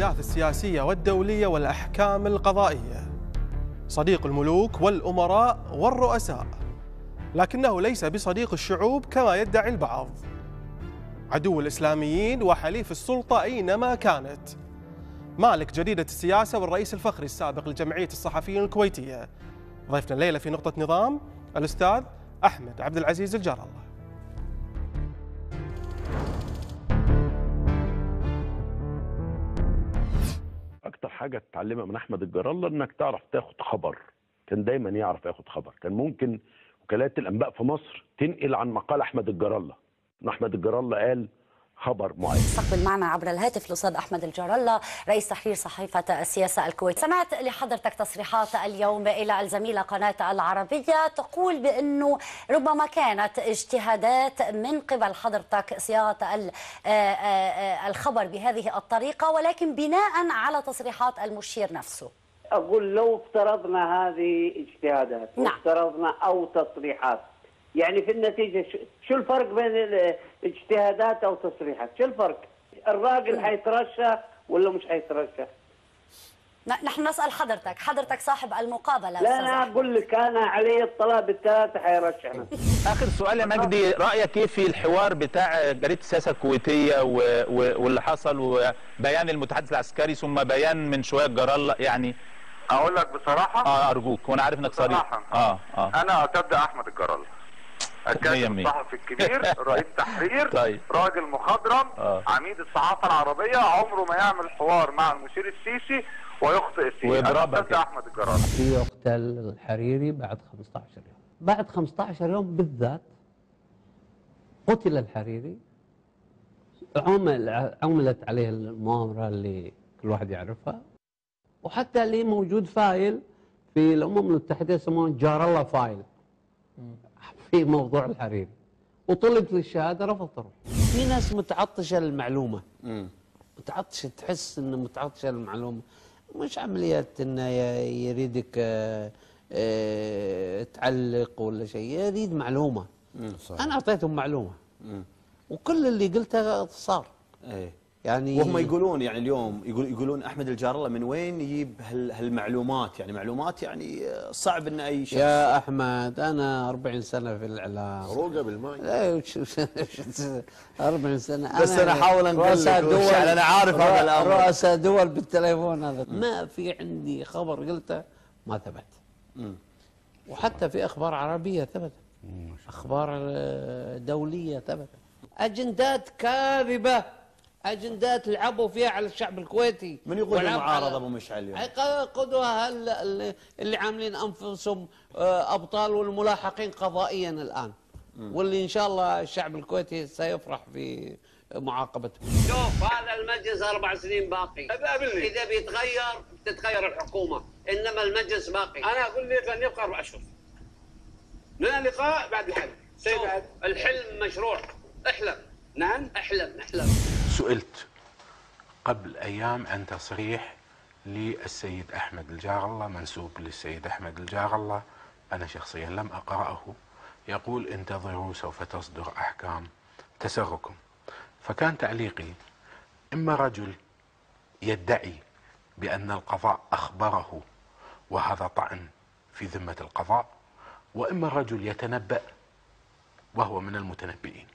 الأحداث السياسية والدولية والأحكام القضائية صديق الملوك والأمراء والرؤساء لكنه ليس بصديق الشعوب كما يدعي البعض عدو الإسلاميين وحليف السلطة أينما كانت مالك جريدة السياسة والرئيس الفخري السابق لجمعية الصحفيين الكويتية ضيفنا الليلة في نقطة نظام الأستاذ أحمد عبد العزيز الجار الله اكتر حاجه تتعلمها من احمد الله انك تعرف تاخد خبر كان دايما يعرف ياخد خبر كان ممكن وكالات الانباء في مصر تنقل عن مقال احمد الجرالة ان احمد الله قال خبر معين استقبل معنا عبر الهاتف الأستاذ أحمد الجرلا رئيس تحرير صحيفة السياسة الكويت سمعت لحضرتك تصريحات اليوم إلى الزميلة قناة العربية تقول بأنه ربما كانت اجتهادات من قبل حضرتك صياغة آه، آه، الخبر بهذه الطريقة ولكن بناء على تصريحات المشير نفسه أقول لو افترضنا هذه اجتهادات نعم. افترضنا أو تصريحات يعني في النتيجه شو الفرق بين او تصريحات؟ شو الفرق؟ الراجل حيترشح ولا مش حيترشح؟ نحن نسال حضرتك، حضرتك صاحب المقابله لا انا اقول لك انا علي الطلاب الثلاثه حيرشحنا اخر سؤال يا مجدي رايك ايه في الحوار بتاع جريده السياسه الكويتيه و... و... واللي حصل وبيان المتحدث العسكري ثم بيان من شويه جرى يعني اقول لك بصراحه اه ارجوك وانا عارف انك صريح اه اه انا اعتقد احمد الجرالله الكاتب الصحفي الكبير رئيس تحرير طيب. راجل مخضرم آه. عميد الصحافه العربيه عمره ما يعمل حوار مع المشير السيسي ويخطئ السيسي ويضربك احمد الجرار يقتل الحريري بعد 15 يوم بعد 15 يوم بالذات قتل الحريري عمل عملت عليه المؤامره اللي كل واحد يعرفها وحتى اللي موجود فايل في الامم المتحده يسمونه جار الله فايل في موضوع الحريم وطلب للشهاده رفض تروح في ناس متعطشه للمعلومه متعطشه تحس انه متعطشه للمعلومه مش عمليات انه يريدك اه اه تعلق ولا شيء يريد معلومه صحيح. انا اعطيتهم معلومه وكل اللي قلته صار ايه يعني وهم يقولون يعني اليوم يقول يقولون احمد الجار الله من وين يجيب هالمعلومات يعني معلومات يعني صعب ان اي شخص يا احمد انا 40 سنه في الاعلام روقه بالماء 40 إيه، سنه بس انا احاول انقل دول انا عارف هذا الامر رؤساء دول بالتليفون هذا ما في عندي خبر قلته ما ثبت م. وحتى في اخبار عربيه ثبتت اخبار آه، دوليه ثبتت اجندات كاذبه اجندات لعبوا فيها على الشعب الكويتي من يقود المعارضه ابو مشعل اليوم؟ اللي عاملين انفسهم آه، ابطال والملاحقين قضائيا الان واللي ان شاء الله الشعب الكويتي سيفرح في معاقبته. شوف هذا المجلس اربع سنين باقي اذا بيتغير تتغير الحكومه انما المجلس باقي انا اقول لك ان يبقى اربع اشهر. من اللقاء بعد الحلم سيد الحلم مشروع احلم نعم احلم احلم سئلت قبل ايام عن تصريح للسيد احمد الجار الله منسوب للسيد احمد الجار الله انا شخصيا لم اقراه يقول انتظروا سوف تصدر احكام تسركم فكان تعليقي اما رجل يدعي بان القضاء اخبره وهذا طعن في ذمه القضاء واما رجل يتنبأ وهو من المتنبئين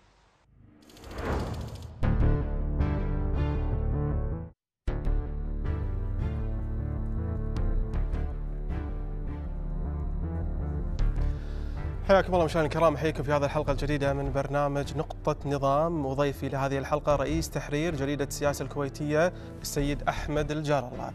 حياكم الله مشاهدينا الكرام حياكم في هذه الحلقه الجديده من برنامج نقطه نظام وضيفي لهذه الحلقه رئيس تحرير جريده السياسه الكويتيه السيد احمد الجار الله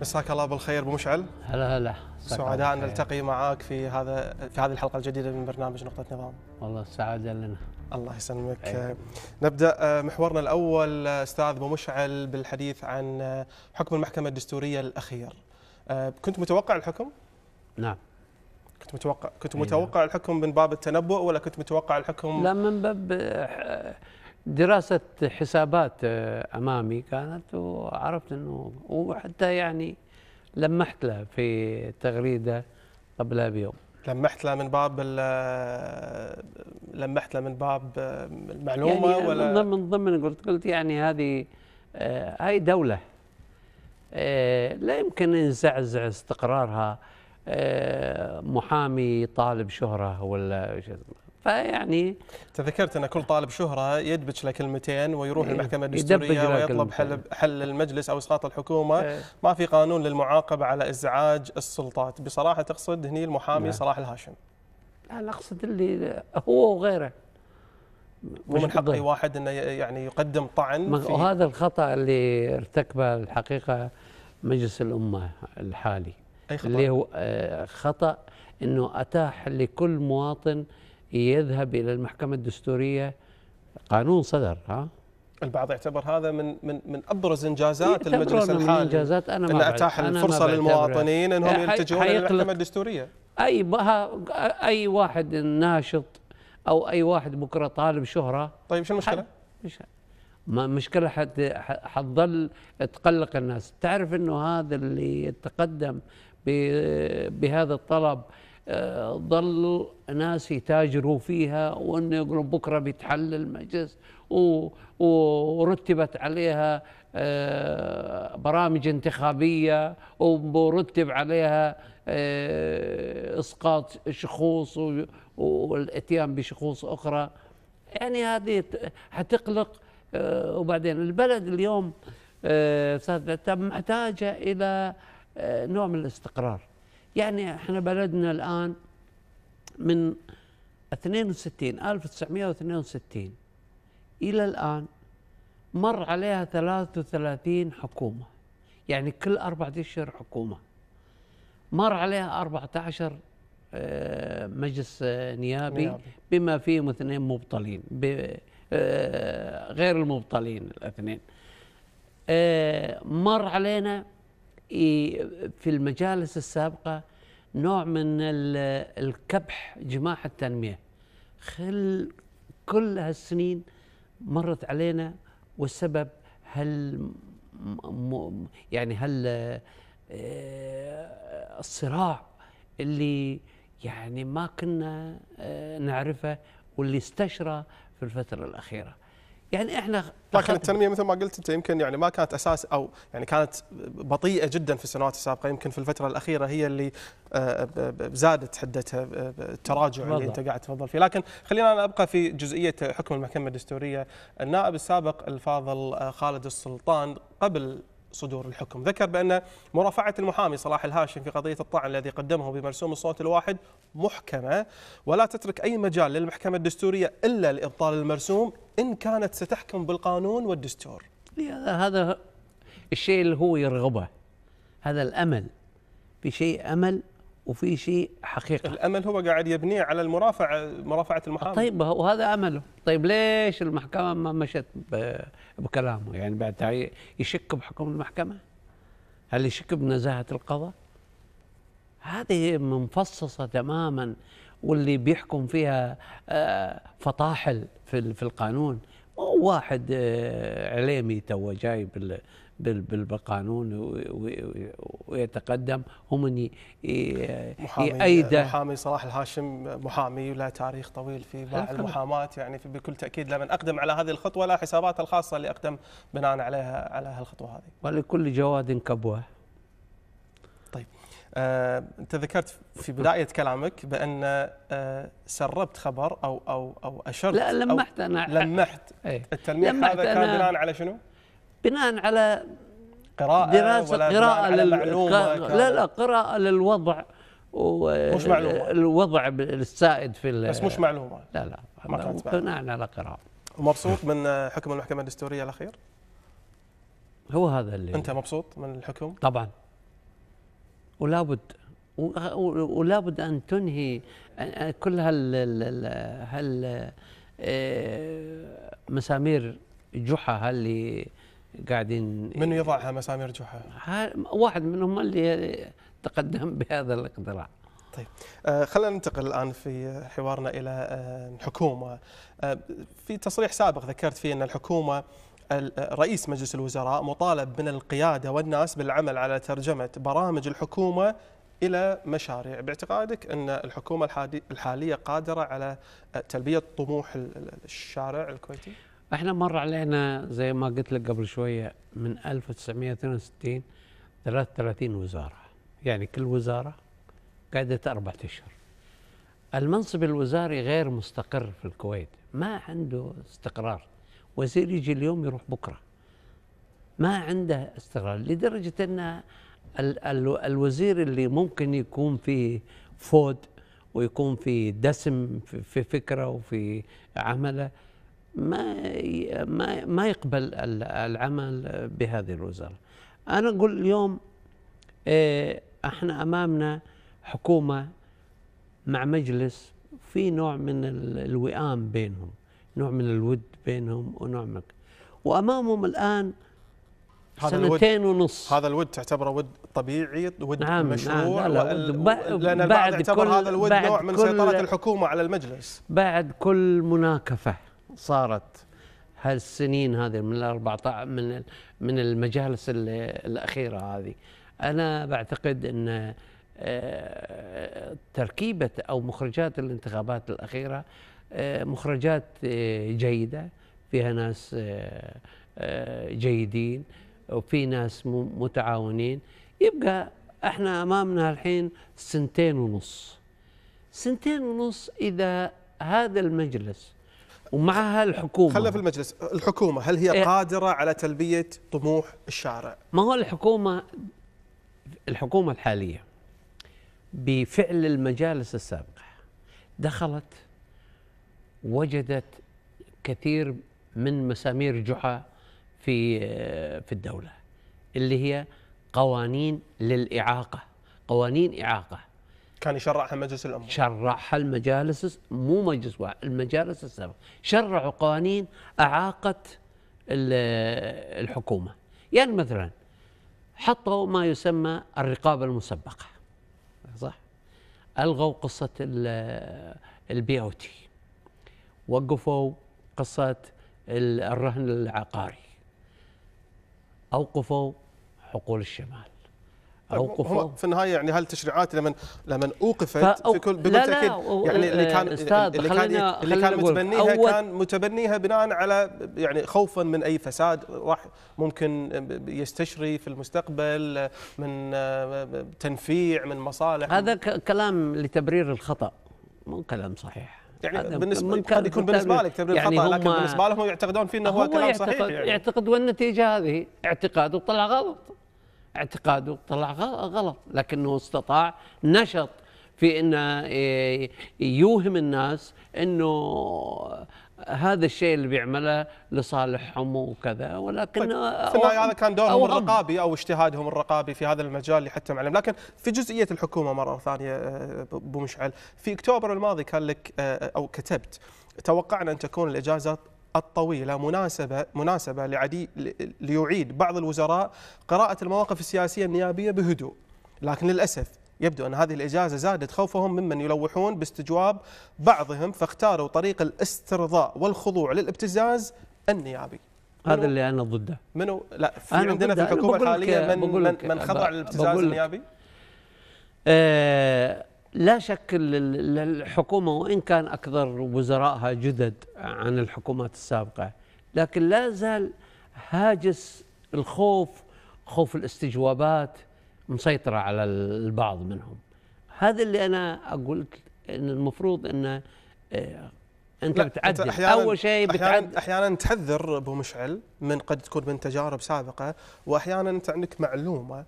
مساك الله بالخير ابو مشعل هلا هلا سعداء ان نلتقي معاك في هذا في هذه الحلقه الجديده من برنامج نقطه نظام والله السعاده لنا الله يسلمك أيوة. نبدا آه، محورنا الاول آه، استاذ ابو مشعل بالحديث عن آه، حكم المحكمه الدستوريه الاخير كنت متوقع الحكم نعم متوقع كنت إيه. متوقع الحكم من باب التنبؤ ولا كنت متوقع الحكم لا من باب آه، دراسة حسابات آه، أمامي كانت وعرفت أنه وحتى يعني لمحت له في تغريدة قبلها بيوم لمحت له من باب آه، لمحت له من باب المعلومة يعني ولا من ضمن ضمن قلت قلت يعني هذه هاي دولة لا يمكن نزعزع استقرارها آه، محامي طالب شهرة ولا شو اسمه فيعني تذكرت ان كل طالب شهره يدبش له كلمتين ويروح المحكمه الدستوريه ويطلب حل حل المجلس او اسقاط الحكومه إيه. ما في قانون للمعاقبه على ازعاج السلطات بصراحه تقصد هني المحامي لا. نعم. صلاح الهاشم لا انا اقصد اللي هو وغيره ومن حق اي واحد انه يعني يقدم طعن وهذا الخطا اللي ارتكبه الحقيقه مجلس الامه الحالي أي خطأ؟ اللي هو آه، خطأ أنه أتاح لكل مواطن يذهب إلى المحكمة الدستورية قانون صدر ها البعض يعتبر هذا من من من ابرز انجازات المجلس الحالي من انجازات انا ما اتاح أنا الفرصه ما للمواطنين انهم آه، يلتجئون الى المحكمه الدستوريه اي بها اي واحد ناشط او اي واحد بكره طالب شهره طيب شو المشكله؟ مش ما مشكله حتظل تقلق الناس، تعرف انه هذا اللي تقدم بهذا الطلب آه، ظل ناس يتاجروا فيها وانه يقولوا بكره بيتحل المجلس ورتبت عليها آه، برامج انتخابيه ورتب عليها آه، اسقاط شخوص والاتيان بشخوص اخرى يعني هذه حتقلق وبعدين البلد اليوم محتاجه الى آه، نوع من الاستقرار يعني احنا بلدنا الآن من 62 1962 إلى الآن مر عليها 33 حكومة يعني كل اربع أشهر حكومة مر عليها 14 آه، مجلس آه، نيابي, نيابي. بما فيهم اثنين مبطلين غير المبطلين الاثنين مر علينا إيه، في المجالس السابقة نوع من الكبح جماح التنمية خل كل هالسنين مرت علينا والسبب هل يعني هل آه، الصراع اللي يعني ما كنا آه، نعرفه واللي استشرى في الفترة الأخيرة يعني احنا لكن التنميه مثل ما قلت انت يمكن يعني ما كانت اساس او يعني كانت بطيئه جدا في السنوات السابقه يمكن في الفتره الاخيره هي اللي آه، زادت حدتها آه، التراجع اللي انت قاعد تفضل فيه لكن خلينا انا ابقى في جزئيه حكم المحكمه الدستوريه النائب السابق الفاضل آه، خالد السلطان قبل صدور الحكم ذكر بأن مرافعة المحامي صلاح الهاشم في قضية الطعن الذي قدمه بمرسوم الصوت الواحد محكمة ولا تترك أي مجال للمحكمة الدستورية إلا لإبطال المرسوم إن كانت ستحكم بالقانون والدستور هذا الشيء اللي هو يرغبه هذا الأمل في شيء أمل وفي شيء حقيقه الامل هو قاعد يبنيه على المرافعه مرافعه المحامي طيب وهذا امله طيب ليش المحكمه ما مشت بكلامه يعني بعد يشك بحكم المحكمه هل يشك بنزاهه القضاء هذه منفصصه تماما واللي بيحكم فيها آه، فطاحل في القانون مو واحد آه، عليمي تو جايب بالقانون ويتقدم هم يأيده محامي صلاح الهاشم محامي وله تاريخ طويل في باع المحاماة يعني في بكل تأكيد لمن أقدم على هذه الخطوة لا حساباته الخاصة اللي أقدم بناء عليها على هالخطوة هذه ولكل جواد كبوة طيب آه، انت ذكرت في بدايه كلامك بان آه، سربت خبر او او او اشرت لا لمحت انا لمحت إيه. التلميح هذا كان بناء على شنو؟ بناء على قراءة دراسة ولا قراءة على معلومة لا لا قراءة للوضع و... مش معلومة الوضع السائد في ال... بس مش معلومة لا لا ما كانت بناء على قراءة ومبسوط من حكم المحكمة الدستورية الأخير؟ هو هذا اللي أنت مبسوط من الحكم؟ طبعا ولابد ولابد ان تنهي كل هال هال إيه، مسامير جحا اللي قاعدين من يضعها مسامير جحا؟ واحد منهم اللي تقدم بهذا الاقتراع طيب آه خلينا ننتقل الان في حوارنا الى آه، الحكومه آه في تصريح سابق ذكرت فيه ان الحكومه آه، رئيس مجلس الوزراء مطالب من القياده والناس بالعمل على ترجمه برامج الحكومه الى مشاريع باعتقادك ان الحكومه الحاليه قادره على آه، تلبيه طموح الشارع الكويتي احنا مر علينا زي ما قلت لك قبل شويه من 1962 33 وزاره يعني كل وزاره قعدت اربعة اشهر المنصب الوزاري غير مستقر في الكويت ما عنده استقرار وزير يجي اليوم يروح بكره ما عنده استقرار لدرجه ان الوزير اللي ممكن يكون فيه فود ويكون في دسم في فكره وفي عمله ما ما ما يقبل العمل بهذه الوزاره انا اقول اليوم إيه، احنا امامنا حكومه مع مجلس في نوع من الوئام بينهم نوع من الود بينهم ونوع من وامامهم الان سنتين ونص هذا الود تعتبره ود طبيعي ود نعم, نعم، مشروع نعم لا لا ود لان البعض يعتبر هذا الود نوع من سيطره الحكومه على المجلس بعد كل مناكفه صارت هالسنين هذه من ال 14 من من المجالس الاخيره هذه انا بعتقد ان آه، تركيبه او مخرجات الانتخابات الاخيره آه، مخرجات آه، جيده فيها ناس جيدين وفي ناس متعاونين يبقى احنا امامنا الحين سنتين ونص سنتين ونص اذا هذا المجلس ومعها الحكومه خلينا في المجلس الحكومه هل هي إيه. قادره على تلبيه طموح الشارع ما هو الحكومه الحكومه الحاليه بفعل المجالس السابقه دخلت وجدت كثير من مسامير جحا في في الدوله اللي هي قوانين للاعاقه قوانين اعاقه كان يشرعها مجلس الامه شرعها المجالس مو مجلس واحد المجالس السبع شرعوا قوانين اعاقت الحكومه يعني مثلا حطوا ما يسمى الرقابه المسبقه صح الغوا قصه البي او تي وقفوا قصه الرهن العقاري اوقفوا حقول الشمال اوقفوا في النهايه يعني هالتشريعات لما لما اوقفت في كل بكل لا تاكيد يعني اللي كان اللي كان اللي كان متبنيها كان متبنيها بناء على يعني خوفا من اي فساد راح ممكن يستشري في المستقبل من تنفيع من مصالح هذا كلام لتبرير الخطا مو كلام صحيح يعني بالنسبه قد يكون بالنسبه لك تبرير يعني خطا لكن بالنسبه لهم يعتقدون فيه انه هو, كلام صحيح يعني يعتقد والنتيجه هذه اعتقاد وطلع غلط اعتقاده طلع غلط لكنه استطاع نشط في انه إيه، يوهم الناس انه هذا الشيء اللي بيعمله لصالحهم وكذا ولكن طيب. هذا كان دورهم الرقابي او اجتهادهم الرقابي في هذا المجال حتى معلم لكن في جزئيه الحكومه مره ثانيه آه، ابو مشعل في اكتوبر الماضي كان لك آه، او كتبت توقعنا ان تكون الاجازه الطويلة مناسبة مناسبة لعدي ليعيد بعض الوزراء قراءة المواقف السياسية النيابية بهدوء لكن للأسف يبدو أن هذه الإجازة زادت خوفهم ممن يلوحون باستجواب بعضهم فاختاروا طريق الاسترضاء والخضوع للابتزاز النيابي هذا اللي أنا ضده منو لا في عندنا في الحكومة الحالية من من, من خضع للابتزاز النيابي آه لا شك الحكومة وإن كان أكثر وزرائها جدد عن الحكومات السابقة لكن لا زال هاجس الخوف خوف الاستجوابات مسيطرة على البعض منهم هذا اللي أنا أقول لك أن المفروض أن آه، انت بتعدل اول شيء بتعدل احيانا احيانا تحذر ابو مشعل من قد تكون من تجارب سابقه واحيانا انت عندك معلومه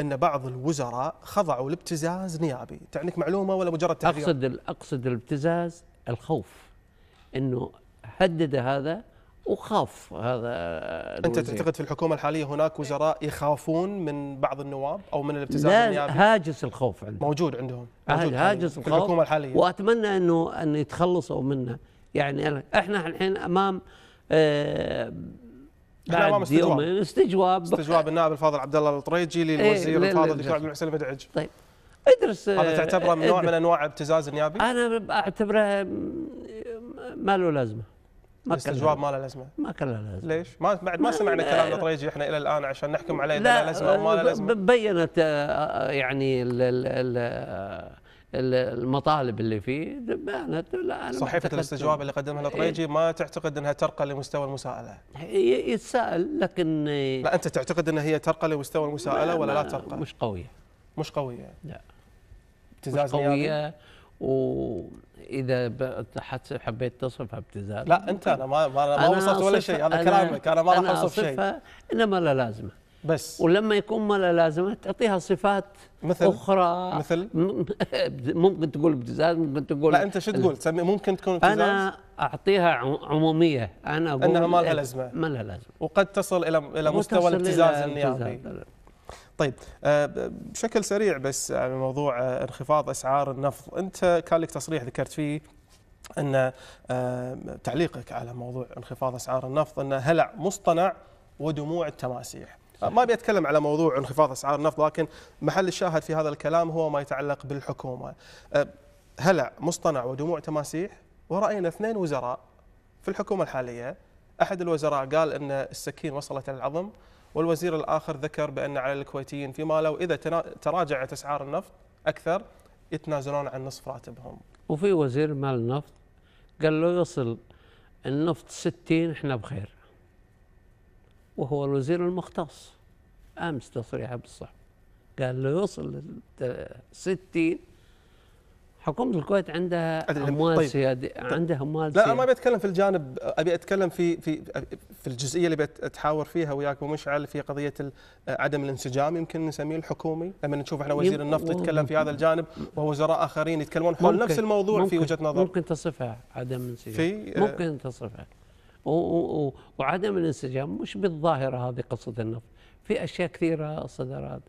ان بعض الوزراء خضعوا لابتزاز نيابي، تعنيك معلومه ولا مجرد تهريج؟ اقصد اقصد الابتزاز الخوف انه هدد هذا وخاف هذا الوزير. انت تعتقد في الحكومه الحاليه هناك وزراء يخافون من بعض النواب او من الابتزاز لا النيابي؟ هاجس الخوف عندهم موجود عندهم موجود هاجس الخوف في الحكومه الحاليه واتمنى انه ان يتخلصوا منه يعني احنا الحين امام آه بعد يوم استجواب استجواب النائب الفاضل عبد الله الطريجي إيه، للوزير ايه الفاضل الدكتور عبد المحسن المدعج طيب ادرس هذا تعتبره من نوع من انواع ابتزاز النيابي؟ انا اعتبره ما له لازمه ما الاستجواب ما له لازمه ما كان له لازمه ليش؟ ما بعد ما سمعنا كلام الطريجي احنا الى الان عشان نحكم عليه اذا له لازمه او ما له لازمه بينت آه، يعني ال ال المطالب اللي فيه ما لا صحيفه الاستجواب اللي قدمها الأطريجي إيه. ما تعتقد انها ترقى لمستوى المساءله؟ يتساءل لكن لا انت تعتقد انها هي ترقى لمستوى المساءله ولا لا ترقى؟ مش قويه مش قويه لا ابتزاز مش قويه واذا حبيت تصفها ابتزاز لا انت انا ما ما, ما وصلت ولا شيء هذا كلامك انا ما راح اوصف شيء انما لا لازمه بس ولما يكون ما له لازمه تعطيها صفات مثل اخرى مثل ممكن تقول ابتزاز ممكن تقول لا انت شو تقول ممكن تكون ابتزاز انا اعطيها عموميه انا اقول انها ما لها إيه، لازمه ما لها لازمه وقد تصل الى الى مستوى الابتزاز النيابي طيب آه، بشكل سريع بس على موضوع آه، انخفاض اسعار النفط انت كان لك تصريح ذكرت فيه ان آه، تعليقك على موضوع انخفاض اسعار النفط انه هلع مصطنع ودموع التماسيح آه، ما ابي اتكلم على موضوع انخفاض اسعار النفط لكن محل الشاهد في هذا الكلام هو ما يتعلق بالحكومه آه، هلع مصطنع ودموع تماسيح وراينا اثنين وزراء في الحكومه الحاليه احد الوزراء قال ان السكين وصلت العظم والوزير الاخر ذكر بان على الكويتيين فيما لو اذا تراجعت اسعار النفط اكثر يتنازلون عن نصف راتبهم وفي وزير مال النفط قال له يصل النفط 60 احنا بخير وهو الوزير المختص امس تصريحه بالصحف قال لو يوصل 60 حكومة الكويت عندها طيب. اموال طيب. سيادية عندها اموال لا انا ما بيتكلم في الجانب ابي اتكلم في في في الجزئيه اللي بتحاور فيها وياك ومشعل في قضيه عدم الانسجام يمكن نسميه الحكومي لما نشوف احنا وزير النفط يتكلم في هذا الجانب ووزراء اخرين يتكلمون حول نفس الموضوع ممكن في وجهه نظر ممكن تصفها عدم انسجام في آه، ممكن تصفها وعدم الانسجام مش بالظاهره هذه قصه النفط في اشياء كثيره صدرت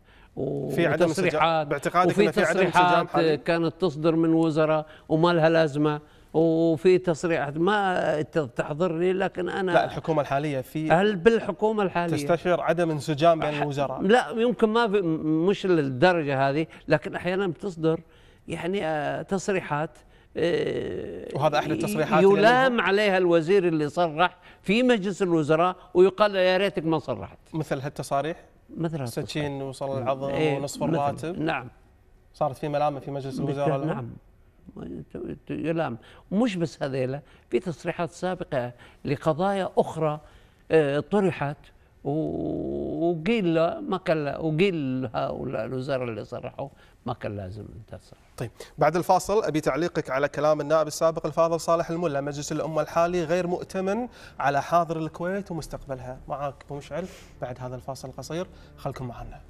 في عدم تصريحات باعتقادك وفي في تصريحات في كانت تصدر من وزراء وما لها لازمه وفي تصريحات ما تحضرني لكن انا لا الحكومه الحاليه في هل بالحكومه الحاليه تستشعر عدم انسجام بين الوزراء لا يمكن ما مش للدرجه هذه لكن احيانا بتصدر يعني آه، تصريحات آه، وهذا احد التصريحات يلام عليها الوزير اللي صرح في مجلس الوزراء ويقال يا ريتك ما صرحت مثل هالتصاريح مثل هالتصاريح سكين وصل العظم ايه ونصف الراتب نعم صارت في ملامه في مجلس الوزراء نعم يلام مش بس هذيلا في تصريحات سابقه لقضايا اخرى آه، طرحت وقيل ما كان وقيل هؤلاء الوزراء اللي صرحوا ما كان لازم تصل طيب بعد الفاصل ابي تعليقك على كلام النائب السابق الفاضل صالح الملا مجلس الامه الحالي غير مؤتمن على حاضر الكويت ومستقبلها معك ابو مشعل بعد هذا الفاصل القصير خلكم معنا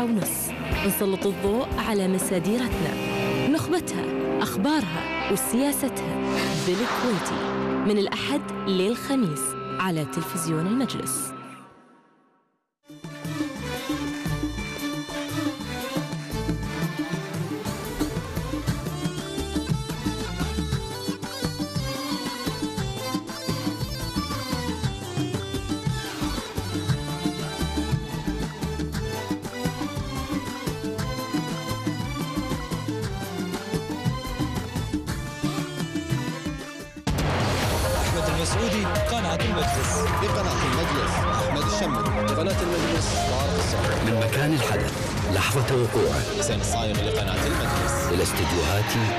ونص نسلط الضوء على مساديرتنا نخبتها أخبارها وسياستها بالكويتي من الأحد للخميس على تلفزيون المجلس وقوعا حسين الصايغ لقناة المجلس استديوهات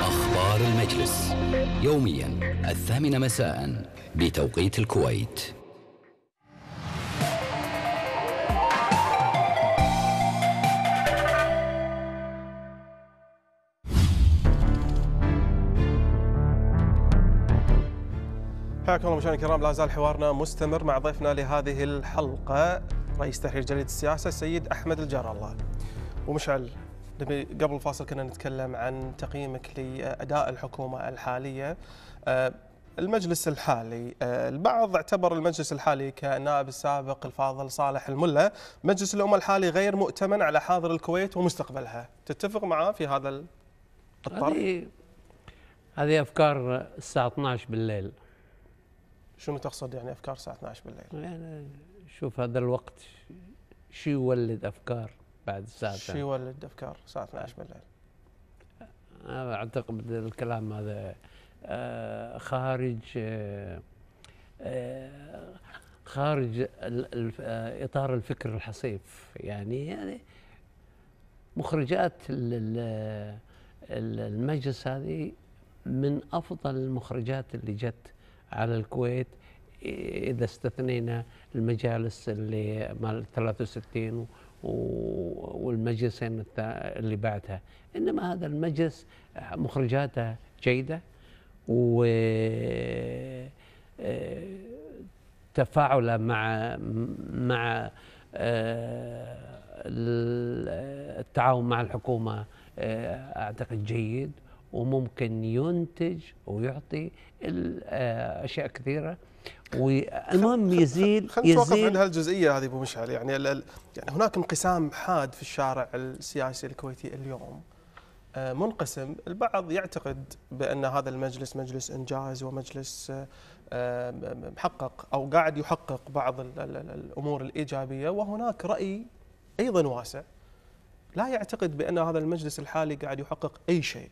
أخبار المجلس يوميا الثامنة مساء بتوقيت الكويت حياكم الله مشاهدينا الكرام لا زال حوارنا مستمر مع ضيفنا لهذه الحلقه رئيس تحرير جريده السياسه السيد احمد الجار الله ومشعل نبي قبل الفاصل كنا نتكلم عن تقييمك لاداء الحكومه الحاليه آه، المجلس الحالي آه، البعض اعتبر المجلس الحالي كالنائب السابق الفاضل صالح الملا مجلس الامه الحالي غير مؤتمن على حاضر الكويت ومستقبلها تتفق معاه في هذا الطرح هذه هذه افكار الساعه 12 بالليل شنو تقصد يعني افكار الساعه 12 بالليل يعني شوف هذا الوقت شو يولد افكار بعد الساعه شو يولد افكار الساعه 12 بالليل انا اعتقد الكلام هذا آه، خارج آه، آه، خارج اطار الفكر الحصيف يعني يعني مخرجات المجلس هذه من افضل المخرجات اللي جت على الكويت اذا استثنينا المجالس اللي مال 63 والمجلسين اللي بعدها انما هذا المجلس مخرجاته جيده و آه، تفاعله مع مع آه، التعاون مع الحكومه آه، اعتقد جيد وممكن ينتج ويعطي اشياء كثيره والمهم يزيد خلينا نتوقف عند هالجزئيه هذه ابو مشعل يعني يعني هناك انقسام حاد في الشارع السياسي الكويتي اليوم آه، منقسم البعض يعتقد بان هذا المجلس مجلس انجاز ومجلس آه، آه، محقق او قاعد يحقق بعض الامور الايجابيه وهناك راي ايضا واسع لا يعتقد بان هذا المجلس الحالي قاعد يحقق اي شيء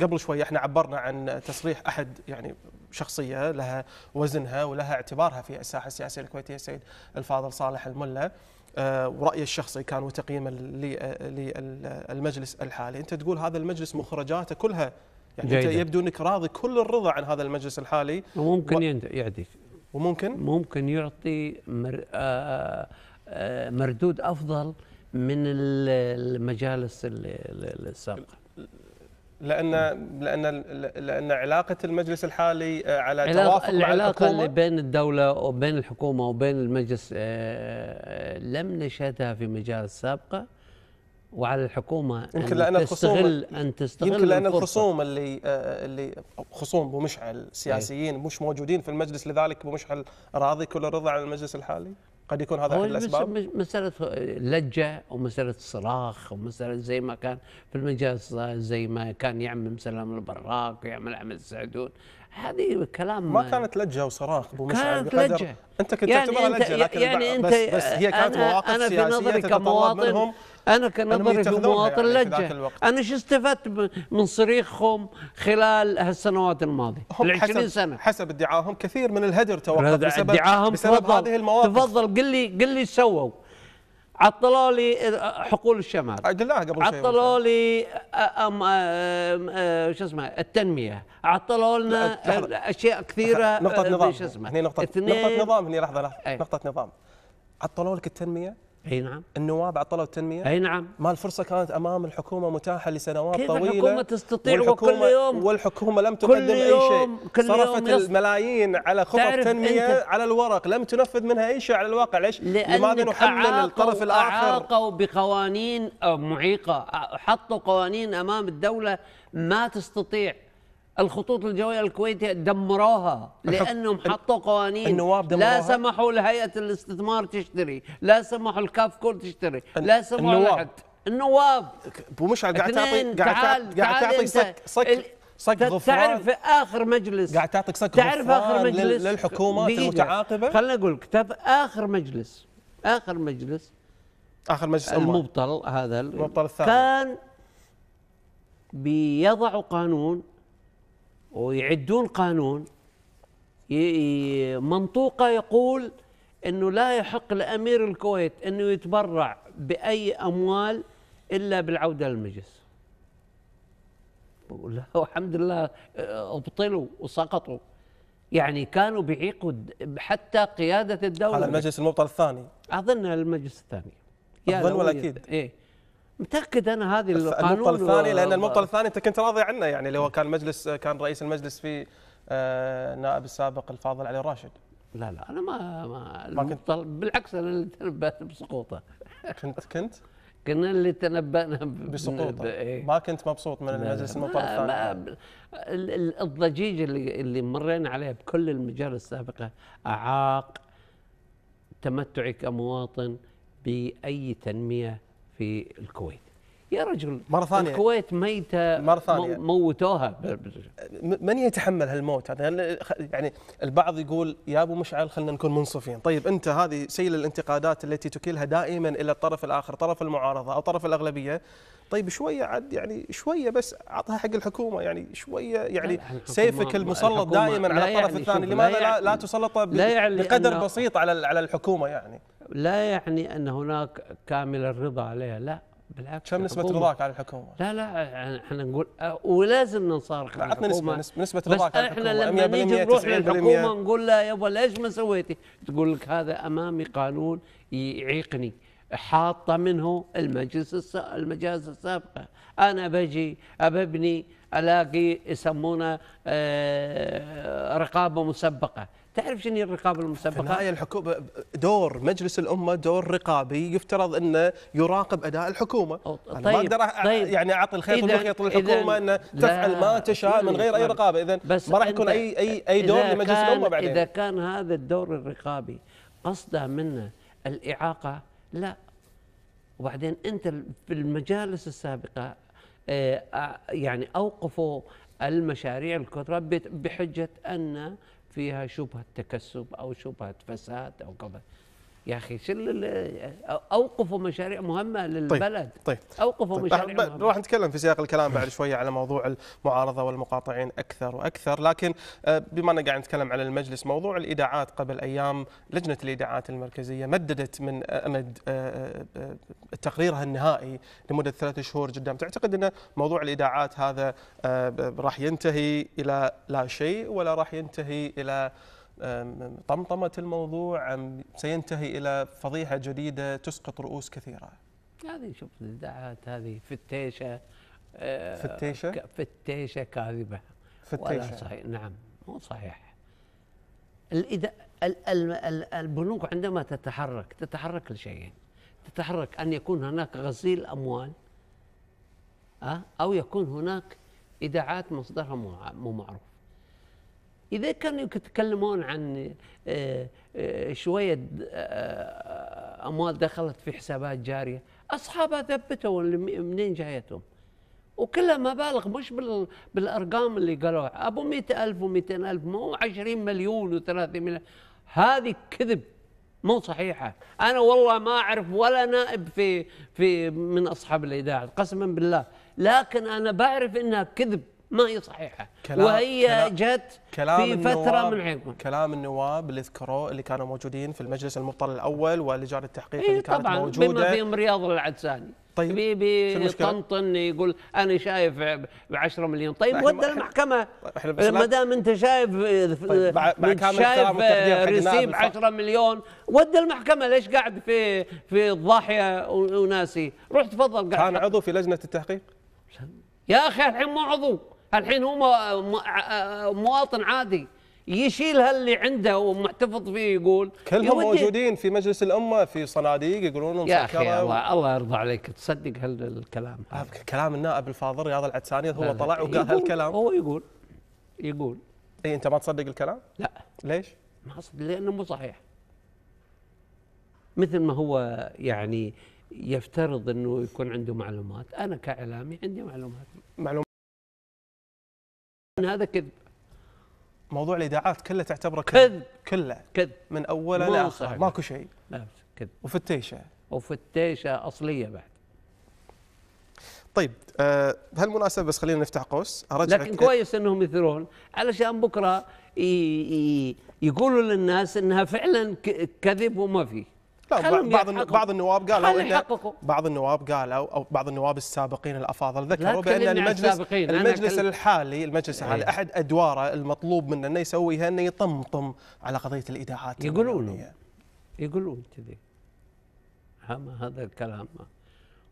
قبل شوي احنا عبرنا عن تصريح احد يعني شخصيه لها وزنها ولها اعتبارها في الساحه السياسيه الكويتيه السيد الفاضل صالح الملا آه، ورايي الشخصي كان وتقييمه للمجلس الحالي انت تقول هذا المجلس مخرجاته كلها يعني جيدة. انت يبدو انك راضي كل الرضا عن هذا المجلس الحالي وممكن و... يعطيك وممكن ممكن يعطي مر... آه، آه، مردود افضل من المجالس السابقه لان لان لان علاقه المجلس الحالي آه، على توافق العلاقه مع العلاقه اللي بين الدوله وبين الحكومه وبين المجلس آه، آه، لم نشهدها في مجال سابقه وعلى الحكومه يمكن لان الخصوم ان تستغل يمكن لان الخصوم اللي اللي خصوم ابو مشعل إيه. سياسيين مش موجودين في المجلس لذلك ابو مشعل راضي كل الرضا على المجلس الحالي قد يكون هذا احد الاسباب مساله لجه ومساله صراخ ومساله زي ما كان في المجاز زي ما كان يعمل مثلا البراق ويعمل عمل السعدون هذه كلام ما كانت لجه وصراخ ابو مسعد كانت لجه انت كنت يعني تعتبرها لجه لكن يعني انت بس, بس هي كانت مواقف أنا سياسيه نظري كمواطن منهم انا كنظري كمواطن يعني لجه انا شو استفدت من صريخهم خلال هالسنوات الماضيه ال 20 سنه حسب ادعائهم كثير من الهدر توقف بسبب, بسبب هذه المواقف تفضل قل لي قل لي سووا عطلوا لي حقول الشمال قلناها قبل شوي عطلوا لي آه، آه، آه، شو اسمه التنميه عطلوا لنا اشياء كثيره نقطه نظام شو اسمه نقطه, نقطة نظام هني لحظه لحظه إيه. نقطه نظام عطلوا لك التنميه اي نعم النواب عطلوا التنميه اي نعم ما الفرصه كانت امام الحكومه متاحه لسنوات كيف طويله الحكومه تستطيع وكل يوم والحكومه لم تقدم كل اي شيء كل صرفت يوم الملايين على خطط تنميه على الورق لم تنفذ منها اي شيء على الواقع ليش لماذا نحمل الطرف الاخر اعاقوا بقوانين معيقه حطوا قوانين امام الدوله ما تستطيع الخطوط الجويه الكويتيه دمروها لانهم حطوا قوانين النواب دمروها لا سمحوا لهيئه الاستثمار تشتري، لا سمحوا كور تشتري، لا سمحوا لحد النواب ابو مشعل قاعد تعطي قاعد قاعد تعطي صك صك صك غفران تعرف اخر مجلس قاعد تعطيك صك تعرف اخر مجلس للحكومات المتعاقبه خليني اقول لك اخر مجلس اخر مجلس اخر مجلس المبطل هذا المبطل الثاني كان بيضع قانون ويعدون قانون منطوقه يقول انه لا يحق لامير الكويت انه يتبرع باي اموال الا بالعوده للمجلس والحمد الحمد لله ابطلوا وسقطوا يعني كانوا بيعيقوا حتى قياده الدوله على المجلس المبطل الثاني اظن المجلس الثاني اظن ولا أكيد ايه متاكد انا هذه القانون النقطه الثانيه لان النقطه الثانيه انت كنت راضي عنه يعني اللي هو كان مجلس كان رئيس المجلس فيه آه، نائب السابق الفاضل علي الراشد لا لا انا ما ما, ما كنت بالعكس انا اللي تنبأت بسقوطه كنت كنت؟ كنا اللي تنبأنا بسقوطه إيه. ما كنت مبسوط من المجلس النقطه الثانيه الضجيج اللي اللي مرينا عليه بكل المجالس السابقه اعاق تمتعي كمواطن باي تنميه في الكويت يا رجل مرة ثانية الكويت ميتة مرة ثانية موتوها من يتحمل هالموت يعني هذا يعني البعض يقول يا ابو مشعل خلينا نكون منصفين طيب انت هذه سيل الانتقادات التي تكيلها دائما الى الطرف الاخر طرف المعارضة او طرف الاغلبية طيب شويه عاد يعني شويه بس اعطها حق الحكومه يعني شويه يعني سيفك المسلط دائما على الطرف يعني الثاني لماذا لا, يعني لا تسلط يعني بقدر بسيط على على الحكومه يعني لا يعني ان هناك كامل الرضا عليها لا بالعكس كم نسبة رضاك على الحكومة؟ لا لا احنا نقول ولازم نصارخ على الحكومة نسبة نسبة رضاك على الحكومة احنا لما نيجي نروح للحكومة نقول لها يابا ليش ما سويتي؟ تقول لك هذا امامي قانون يعيقني حاطه منه المجلس المجالس السابقه انا بجي ابني الاقي يسمونه آه، رقابه مسبقه تعرف شنو الرقابه المسبقه؟ في النهايه الحكومه دور مجلس الامه دور رقابي يفترض انه يراقب اداء الحكومه طيب انا ما طيب، اقدر طيب يعني اعطي الخيط ومخيط للحكومه انه تفعل ما تشاء من غير اي طيب. رقابه اذا ما راح يكون اي اي اي دور لمجلس الامه بعدين اذا كان هذا الدور الرقابي قصده منه الاعاقه لا وبعدين انت في المجالس السابقه آه، آه، يعني اوقفوا المشاريع الكثرة بحجة أن فيها شبهة تكسب أو شبهة فساد أو كذا يا اخي شل اوقفوا مشاريع مهمه طيب، للبلد طيب, طيب. اوقفوا طيب. مشاريع طيب. مهمه راح نتكلم في سياق الكلام بعد شويه على موضوع المعارضه والمقاطعين اكثر واكثر لكن آه، بما ان قاعد نتكلم على المجلس موضوع الايداعات قبل ايام لجنه الايداعات المركزيه مددت من امد آه، آه، تقريرها النهائي لمده ثلاثة شهور قدام تعتقد ان موضوع الايداعات هذا راح ينتهي الى لا شيء ولا راح ينتهي الى طمطمة الموضوع سينتهي إلى فضيحة جديدة تسقط رؤوس كثيرة هذه شوف الإذاعات هذه فتيشة أه، فتيشة فتيشة كاذبة فتيشة ولا صحيح نعم مو صحيح البنوك عندما تتحرك تتحرك لشيئين تتحرك أن يكون هناك غسيل أموال أه، أو يكون هناك إيداعات مصدرها مو معروف إذا كانوا يتكلمون عن آه، آه، شوية آه، أموال دخلت في حسابات جارية أصحابها ثبتوا منين جايتهم وكلها مبالغ مش بالأرقام اللي قالوها أبو مئة ألف ومئتين ألف مو 20 عشرين مليون وثلاثين مليون هذه كذب مو صحيحة أنا والله ما أعرف ولا نائب في, في من أصحاب الإذاعة قسما بالله لكن أنا بعرف إنها كذب ما هي صحيحه كلام وهي كلام جت كلام في فتره من عقب كلام النواب اللي ذكروه اللي كانوا موجودين في المجلس المبطل الاول ولجان التحقيق إيه، اللي كانت طبعا موجوده بما فيهم رياض العدساني طيب بي بي يقول انا شايف ب 10 مليون طيب ودى المحكمه ما دام انت شايف طيب كامل شايف آه، ريسيب 10 مليون ودى المحكمه ليش قاعد في في الضاحيه وناسي روح تفضل قاعد كان عضو في لجنه التحقيق يا اخي الحين مو عضو الحين هو آه، آه، مواطن عادي يشيل اللي عنده ومحتفظ فيه يقول كلهم موجودين في مجلس الامه في صناديق يقولون يا اخي الله و... الله يرضى عليك تصدق هالكلام كلام النائب الفاضل رياض العدساني هو طلع وقال هالكلام هو يقول يقول اي انت ما تصدق الكلام؟ لا ليش؟ ما اصدق لانه مو صحيح مثل ما هو يعني يفترض انه يكون عنده معلومات انا كاعلامي عندي معلومات معلومات ان هذا كذب موضوع الاذاعات كله تعتبره كذب كله كذب من اوله لاخره ماكو شيء كذب وفتيشه وفتيشه اصليه بعد طيب آه هالمناسبه بس خلينا نفتح قوس ارجعك لكن كويس انهم يثيرون علشان بكره يقولوا للناس انها فعلا كذب وما فيه لا بعض بعض النواب قالوا إن بعض النواب قالوا او بعض النواب السابقين الافاضل ذكروا بان المجلس المجلس الحالي المجلس الحالي ايه احد ادواره المطلوب منه انه يسويها انه يطمطم على قضيه الايداعات يقولون يقولون كذي هذا الكلام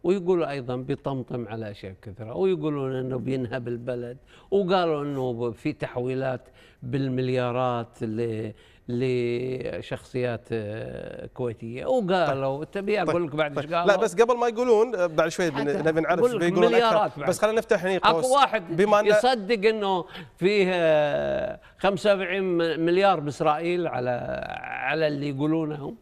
ويقولوا ايضا بيطمطم على اشياء كثيره ويقولون انه بينهب البلد وقالوا انه في تحويلات بالمليارات اللي لشخصيات آه، كويتيه وقالوا طيب، تبي طيب، اقول لك بعد ايش طيب. قالوا لا بس قبل ما يقولون آه، بعد شوي نبي نعرف ايش بيقولون اكثر بعد. بس خلينا نفتح هنا اكو واحد بما أن... يصدق انه فيه 75 آه، مليار باسرائيل على على اللي يقولونه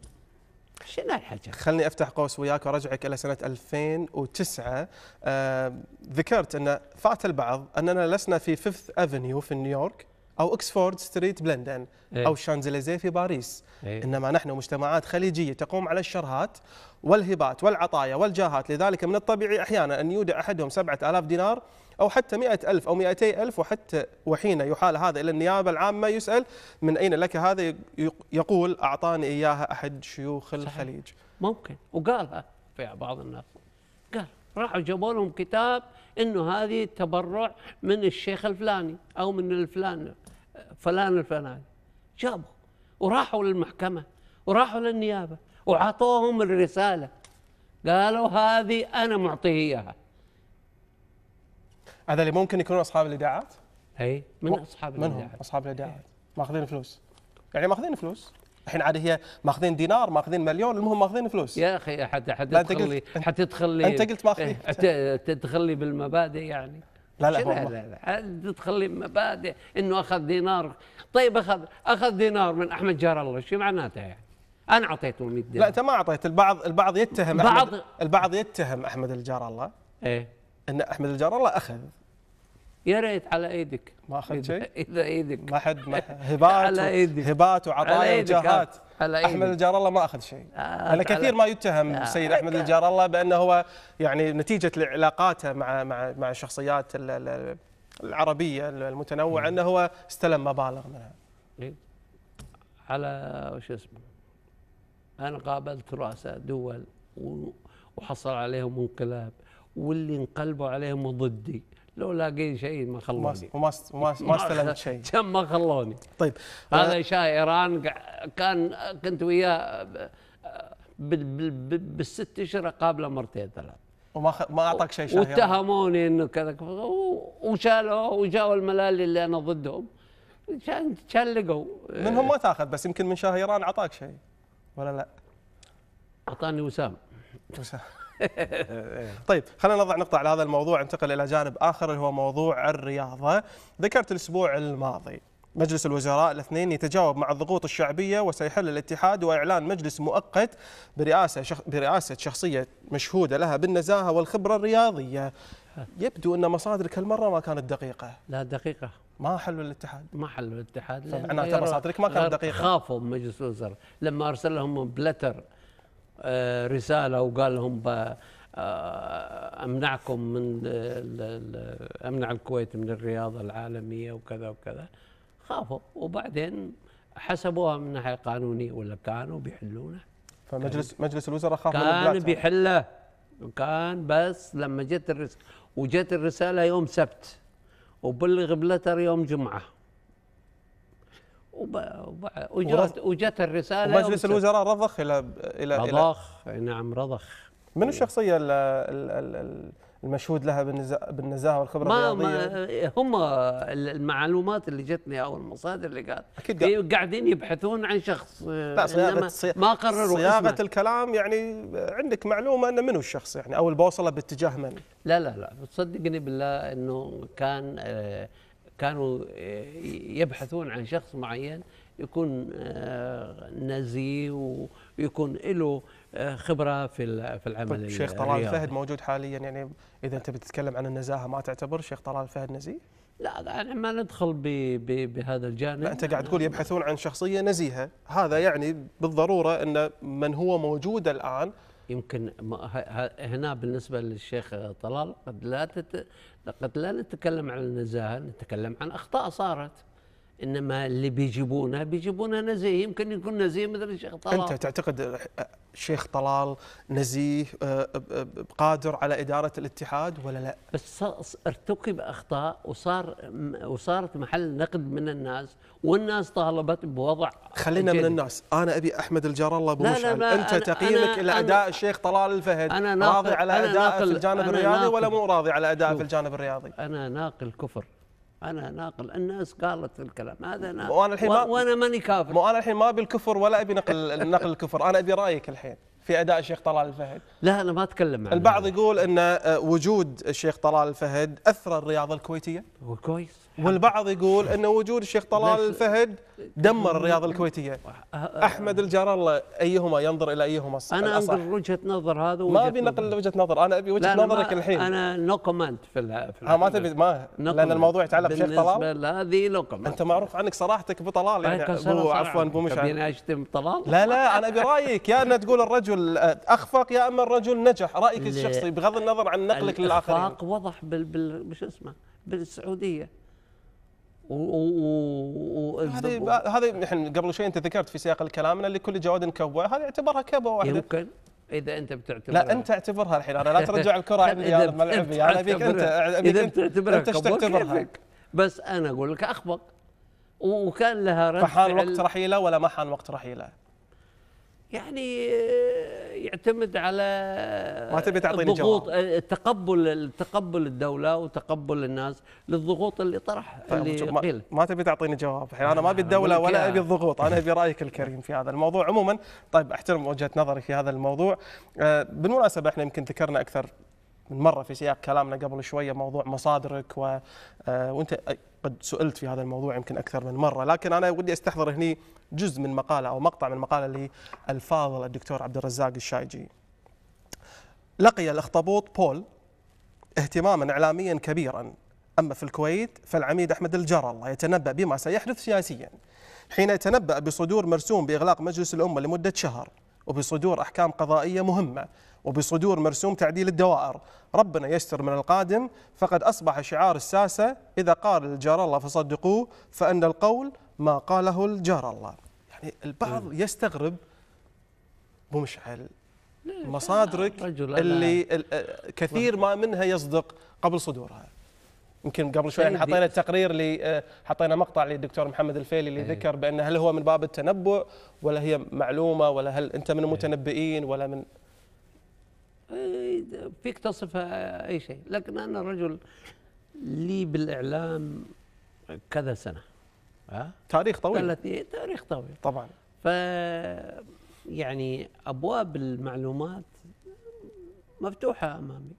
شنو الحكي؟ خلني افتح قوس وياك وارجعك الى سنه 2009 آه ذكرت ان فات البعض اننا لسنا في فيفث افنيو في نيويورك او اكسفورد ستريت بلندن إيه؟ او شانزليزيه في باريس إيه؟ انما نحن مجتمعات خليجيه تقوم على الشرهات والهبات والعطايا والجاهات لذلك من الطبيعي احيانا ان يودع احدهم 7000 دينار او حتى 100000 او 200000 وحتى وحين يحال هذا الى النيابه العامه يسال من اين لك هذا يقول اعطاني اياها احد شيوخ الخليج صحيح. ممكن وقالها في بعض الناس قال راحوا جابوا لهم كتاب انه هذه تبرع من الشيخ الفلاني او من الفلان فلان الفلاني جابوا وراحوا للمحكمة وراحوا للنيابة وعطوهم الرسالة قالوا هذه أنا معطيه إياها هذا اللي ممكن يكونوا أصحاب الاداعات؟ أي من أصحاب من هم أصحاب الاداعات؟ ماخذين فلوس يعني ماخذين فلوس الحين عاد هي ماخذين دينار ماخذين مليون المهم ماخذين فلوس يا اخي حتى حتدخل لي حتدخل لي انت قلت ماخذين تدخل لي بالمبادئ يعني لا لا لا, لا لا تخلي مبادئ انه اخذ دينار طيب اخذ اخذ دينار من احمد جار الله شو معناتها يعني انا اعطيته 100 دينار لا انت ما اعطيت البعض البعض يتهم بعض أحمد البعض يتهم احمد الجار الله ايه ان احمد الجار الله اخذ يا ريت على ايدك ما اخذ شيء اذا ايدك ما حد ما هبات على ايدك هبات وعطايا آه. وجاهات احمد الجار الله ما اخذ شيء آه، انا كثير ما يتهم آه. السيد احمد الجار الله بانه هو يعني نتيجه علاقاته مع مع مع الشخصيات العربيه المتنوعه انه هو استلم مبالغ منها إيه. على شو اسمه انا قابلت رؤساء دول وحصل عليهم انقلاب واللي انقلبوا عليهم ضدي لو لاقي شيء ما خلوني وما وما استلمت شيء كم ما خلوني طيب هذا آه. ايران كان كنت وياه بالست اشهر قابله مرتين ثلاث وما خ... ما اعطاك شيء شاي واتهموني انه كذا وشالوا وجاوا الملالي اللي انا ضدهم كان لقوا منهم ما تاخذ بس يمكن من ايران اعطاك شيء ولا لا؟ اعطاني وسام وسام طيب خلينا نضع نقطة على هذا الموضوع انتقل إلى جانب آخر اللي هو موضوع الرياضة ذكرت الأسبوع الماضي مجلس الوزراء الاثنين يتجاوب مع الضغوط الشعبية وسيحل الاتحاد وإعلان مجلس مؤقت برئاسة, شخ... برئاسة شخصية مشهودة لها بالنزاهة والخبرة الرياضية يبدو أن مصادرك هالمرة ما كانت دقيقة لا دقيقة ما حلوا الاتحاد ما حلوا الاتحاد معناته مصادرك ما كانت دقيقة خافوا من مجلس الوزراء لما أرسل لهم بلتر آه، رساله وقال لهم آه، امنعكم من امنع الكويت من الرياضه العالميه وكذا وكذا خافوا وبعدين حسبوها من ناحيه قانونيه ولا كانوا بيحلونه فمجلس كان مجلس الوزراء خاف كان بيحله كان بس لما جت الرساله وجت الرساله يوم سبت وبلغ بلتر يوم جمعه وجت وجت الرساله ومجلس الوزراء رضخ الى الى رضخ إلى نعم رضخ من الشخصيه المشهود لها بالنزاهه والخبره ما الرياضيه؟ ما هم المعلومات اللي جتني او المصادر اللي قالت اكيد قاعدين يبحثون عن شخص لا صياغه ما قرروا صياغه اسمه. الكلام يعني عندك معلومه انه منو الشخص يعني او البوصله باتجاه من؟ لا لا لا صدقني بالله انه كان آه كانوا آه، يبحثون عن شخص معين يكون آه، نزيه ويكون له آه، خبره في في العمل طيب الشيخ طلال الرياضي. فهد موجود حاليا يعني اذا انت بتتكلم عن النزاهه ما تعتبر الشيخ طلال فهد نزيه؟ لا يعني ما ندخل ب ب بهذا الجانب لا أنت قاعد تقول يبحثون عن شخصية نزيهة هذا يعني بالضرورة أن من هو موجود الآن يمكن هنا بالنسبه للشيخ طلال قد لا تت... قد لا نتكلم عن النزاهه نتكلم عن اخطاء صارت انما اللي بيجيبونا بيجيبونا نزيه يمكن يكون نزيه مثل الشيخ طلال انت تعتقد الشيخ طلال نزيه آه، آه، قادر على اداره الاتحاد ولا لا؟ بس ارتكب اخطاء وصار وصارت محل نقد من الناس والناس طالبت بوضع خلينا الجديد. من الناس انا ابي احمد الجار الله ابو مشعل انت أنا تقييمك أنا الى اداء الشيخ طلال الفهد أنا ناقل راضي على اداءه في الجانب الرياضي ولا مو راضي على اداءه في الجانب الرياضي؟ انا ناقل كفر انا ناقل الناس قالت الكلام هذا انا وانا الحين ما وانا ماني كافر وانا انا الحين ما ابي الكفر ولا ابي نقل نقل الكفر انا ابي رايك الحين في اداء الشيخ طلال الفهد لا انا ما اتكلم عنه البعض يقول ان آه، وجود الشيخ طلال الفهد اثرى الرياضه الكويتيه هو كويس والبعض يقول ان وجود الشيخ طلال الفهد دمر الرياضه الكويتيه أه، أه، أه. احمد الجار الله ايهما ينظر الى ايهما الصح انا الأصح. انقل وجهه نظر هذا ما ابي نقل وجهه نظر انا ابي وجهه نظرك الحين انا نو كومنت في ال ها ما تبي ما لان الموضوع يتعلق بالشيخ طلال هذه نو كومنت انت معروف عنك صراحتك بطلال يعني طيب، ابو عفوا ابو مشعل تبيني اشتم طلال لا لا انا ابي رايك يا ان تقول الرجل اخفق يا اما الرجل نجح رايك الشخصي بغض النظر عن نقلك للاخرين الاخفاق وضح بال شو اسمه بالسعوديه هذه هذه نحن قبل شوي انت ذكرت في سياق الكلام ان لكل جواد كبوه هذه اعتبرها كبوه واحده يمكن اذا انت بتعتبرها لا انت اعتبرها الحين انا لا ترجع الكره عندي انا ملعبي انا ابيك انت اذا انت تعتبرها انت تعتبرها بس انا اقول لك اخبط وكان لها رد فحان وقت رحيله ولا ما حان وقت رحيله؟ يعني آه، يعتمد على ما تبي تعطيني ضغوط آه، تقبل تقبل الدوله وتقبل الناس للضغوط اللي طرح اللي ما, ما تبي تعطيني جواب الحين انا آه، ما ابي الدوله ولا ابي الضغوط انا ابي رايك الكريم في هذا الموضوع عموما طيب احترم وجهه نظري في هذا الموضوع بالمناسبه احنا يمكن ذكرنا اكثر من مره في سياق كلامنا قبل شويه موضوع مصادرك و... آه، وانت آه، قد سئلت في هذا الموضوع يمكن اكثر من مره لكن انا ودي استحضر هني جزء من مقاله او مقطع من مقاله للفاضل الدكتور عبد الرزاق الشايجي لقي الاخطبوط بول اهتماما اعلاميا كبيرا اما في الكويت فالعميد احمد الله يتنبا بما سيحدث سياسيا حين يتنبا بصدور مرسوم باغلاق مجلس الامه لمده شهر وبصدور احكام قضائيه مهمه وبصدور مرسوم تعديل الدوائر ربنا يستر من القادم فقد أصبح شعار الساسة إذا قال الجار الله فصدقوه فأن القول ما قاله الجار الله يعني البعض م. يستغرب بمشعل مشعل مصادرك اللي أه، كثير ما منها يصدق قبل صدورها يمكن قبل شوي يعني حطينا التقرير اللي أه، حطينا مقطع للدكتور محمد الفيلي اللي إيه. ذكر بان هل هو من باب التنبؤ ولا هي معلومه ولا هل انت من إيه. المتنبئين ولا من فيك تصفها اي شيء لكن انا رجل لي بالاعلام كذا سنه ها تاريخ طويل تاريخ طويل طبعا ف يعني ابواب المعلومات مفتوحه امامي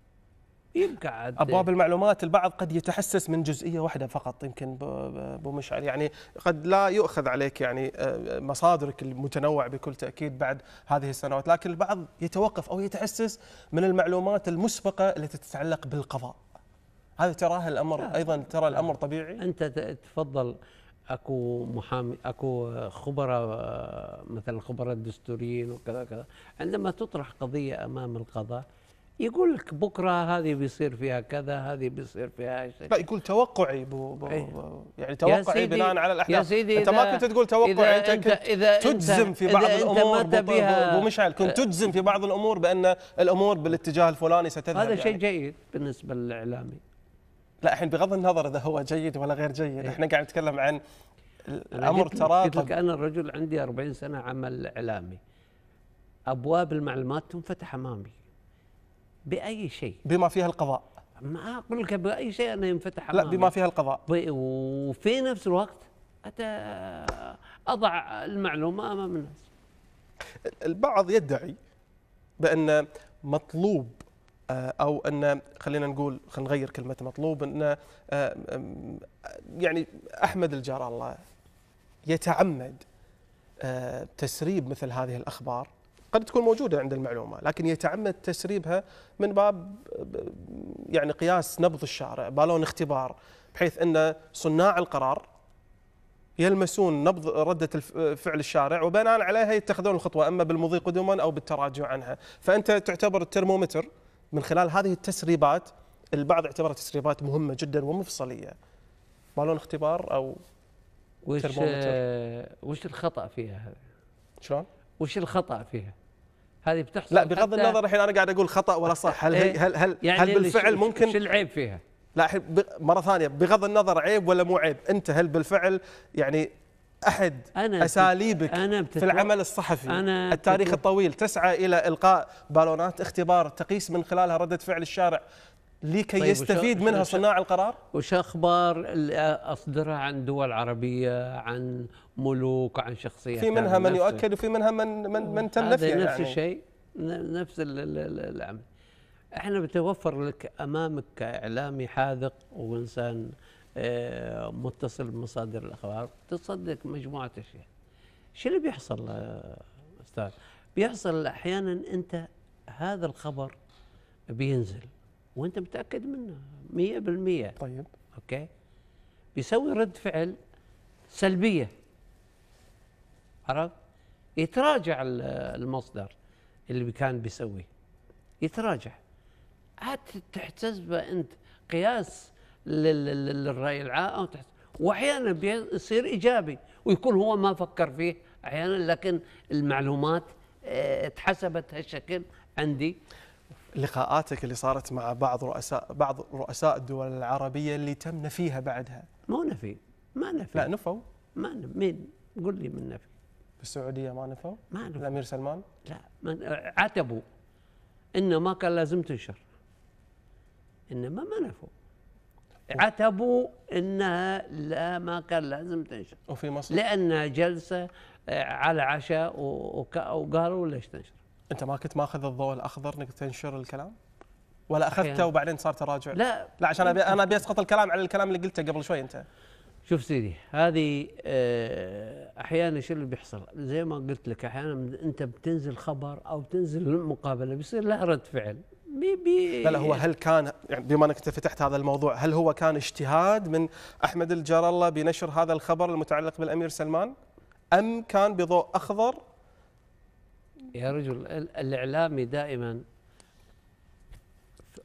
يمكن ابواب المعلومات البعض قد يتحسس من جزئيه واحده فقط يمكن ابو مشعل يعني قد لا يؤخذ عليك يعني آه، مصادرك المتنوع بكل تاكيد بعد هذه السنوات لكن البعض يتوقف او يتحسس من المعلومات المسبقه التي تتعلق بالقضاء هذا تراه الامر ايضا ترى الامر طبيعي انت تفضل اكو محامي اكو خبراء آه، مثلا خبراء الدستوريين وكذا كذا عندما تطرح قضيه امام القضاء يقول لك بكره هذه بيصير فيها كذا هذه بيصير فيها شيء لا يقول توقعي بو بو إيه. يعني توقعي بناء على الاحداث يا سيدي انت ما كنت تقول توقعي إذا انت كنت إذا تجزم في بعض إذا الامور ابو مشعل كنت تجزم في بعض الامور بان الامور بالاتجاه الفلاني ستذهب هذا يعني شيء جيد بالنسبه للاعلامي لا الحين بغض النظر اذا هو جيد ولا غير جيد إيه. احنا قاعد نتكلم عن الامر تراكم قلت لك انا الرجل عندي 40 سنه عمل اعلامي ابواب المعلومات تنفتح امامي باي شيء بما فيها القضاء ما اقول لك باي شيء انا ينفتح لا بما فيها القضاء وفي نفس الوقت أتى اضع المعلومه امام الناس البعض يدعي بان مطلوب آه، او ان خلينا نقول خلينا نغير كلمه مطلوب ان آه، يعني احمد الجار الله يتعمد آه، تسريب مثل هذه الاخبار قد تكون موجودة عند المعلومة لكن يتعمد تسريبها من باب يعني قياس نبض الشارع بالون اختبار بحيث أن صناع القرار يلمسون نبض ردة فعل الشارع وبناء عليها يتخذون الخطوة أما بالمضي قدما أو بالتراجع عنها فأنت تعتبر الترمومتر من خلال هذه التسريبات البعض اعتبرها تسريبات مهمة جدا ومفصلية بالون اختبار أو وش, وش الخطأ فيها شلون؟ وش الخطأ فيها؟ هذه بتحصل لا بغض النظر الحين انا قاعد اقول خطا ولا صح إيه. هل هي هل, هل, يعني هل بالفعل ممكن شو العيب فيها؟ لا مره ثانيه بغض النظر عيب ولا مو عيب انت هل بالفعل يعني احد أنا اساليبك أنا في العمل الصحفي أنا التاريخ الطويل تسعى الى القاء بالونات اختبار تقيس من خلالها رده فعل الشارع لكي طيب يستفيد منها صناع القرار؟ وش اخبار اصدرها عن دول عربيه عن ملوك عن شخصيات في منها من يؤكد وفي منها من من من تم نفسه نفس يعني. الشيء نفس العمل احنا بتوفر لك امامك كاعلامي حاذق وانسان آه، متصل بمصادر الاخبار تصدق مجموعه اشياء شو اللي بيحصل آه، استاذ بيحصل احيانا انت هذا الخبر بينزل وانت متاكد منه 100% طيب اوكي بيسوي رد فعل سلبيه عرفت يتراجع المصدر اللي كان بيسويه يتراجع عاد تحتسبه انت قياس للراي العام واحيانا بيصير ايجابي ويكون هو ما فكر فيه احيانا لكن المعلومات آه، اتحسبت هالشكل عندي لقاءاتك اللي صارت مع بعض رؤساء بعض رؤساء الدول العربيه اللي تم نفيها بعدها ما نفي ما نفي لا نفوا ما نفي مين قل لي من نفي في السعوديه ما نفوا ما نفوا الامير سلمان لا ما عتبوا انه ما كان لازم تنشر انما ما نفوا عتبوا انها لا ما كان لازم تنشر وفي مصر لانها جلسه آه، على عشاء وقالوا ليش تنشر انت ما كنت ماخذ الضوء الاخضر انك تنشر الكلام؟ ولا اخذته وبعدين صار تراجع؟ لا لا عشان ابي انا ابي اسقط الكلام على الكلام اللي قلته قبل شوي انت. شوف سيدي هذه آه، احيانا شو اللي بيحصل؟ زي ما قلت لك احيانا انت بتنزل خبر او بتنزل مقابله بيصير لها رد فعل بي بي لا لا هو هل كان يعني بما انك انت فتحت هذا الموضوع هل هو كان اجتهاد من احمد الجار الله بنشر هذا الخبر المتعلق بالامير سلمان؟ ام كان بضوء اخضر يا رجل الإعلامي دائما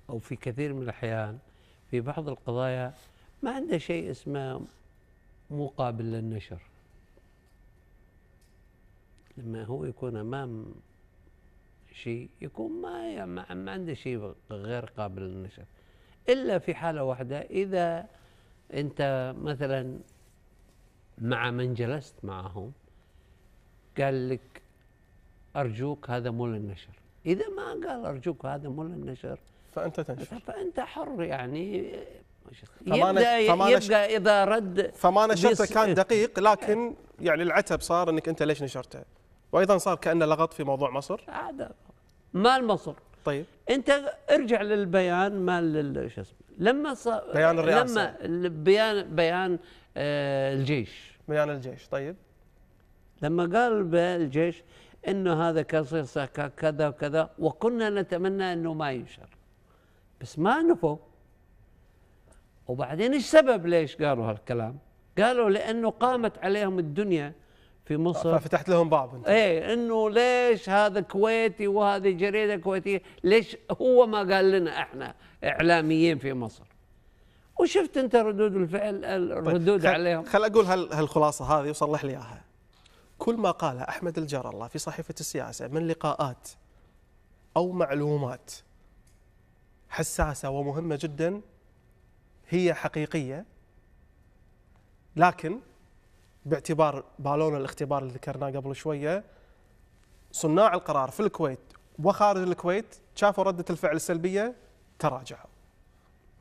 أو في كثير من الأحيان في بعض القضايا ما عنده شيء اسمه مو قابل للنشر لما هو يكون أمام شيء يكون ما ما عنده شيء غير قابل للنشر إلا في حالة واحدة إذا أنت مثلا مع من جلست معهم قال لك أرجوك هذا مو للنشر إذا ما قال أرجوك هذا مو للنشر فأنت تنشر فأنت حر يعني يبدا فما يبقى اذا رد فما نشرته كان دقيق لكن يعني العتب صار انك انت ليش نشرته؟ وايضا صار كانه لغط في موضوع مصر هذا مال مصر طيب انت ارجع للبيان مال شو اسمه لما صار بيان الرئاسه لما بيان بيان آه الجيش بيان الجيش طيب لما قال الجيش انه هذا كصيصة كذا وكذا وكنا نتمنى انه ما ينشر بس ما نفوا وبعدين السبب ليش قالوا هالكلام؟ قالوا لانه قامت عليهم الدنيا في مصر ففتحت لهم بعض انت ايه انه ليش هذا كويتي وهذه جريده كويتيه ليش هو ما قال لنا احنا اعلاميين في مصر وشفت انت ردود الفعل طيب، الردود طيب خل عليهم خل اقول هالخلاصه هذه وصلح لي اياها كل ما قاله أحمد الجار الله في صحيفة السياسة من لقاءات أو معلومات حساسة ومهمة جدا هي حقيقية لكن باعتبار بالون الاختبار اللي ذكرناه قبل شوية صناع القرار في الكويت وخارج الكويت شافوا ردة الفعل السلبية تراجعوا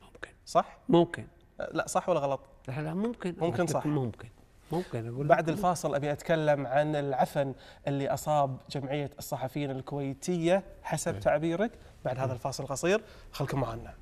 ممكن صح؟ ممكن لا صح ولا غلط؟ لا لا ممكن ممكن صح ممكن ممكن اقول بعد الفاصل ابي اتكلم عن العفن اللي اصاب جمعيه الصحفيين الكويتيه حسب م. إيه. تعبيرك بعد هذا إيه. الفاصل القصير خلكم معنا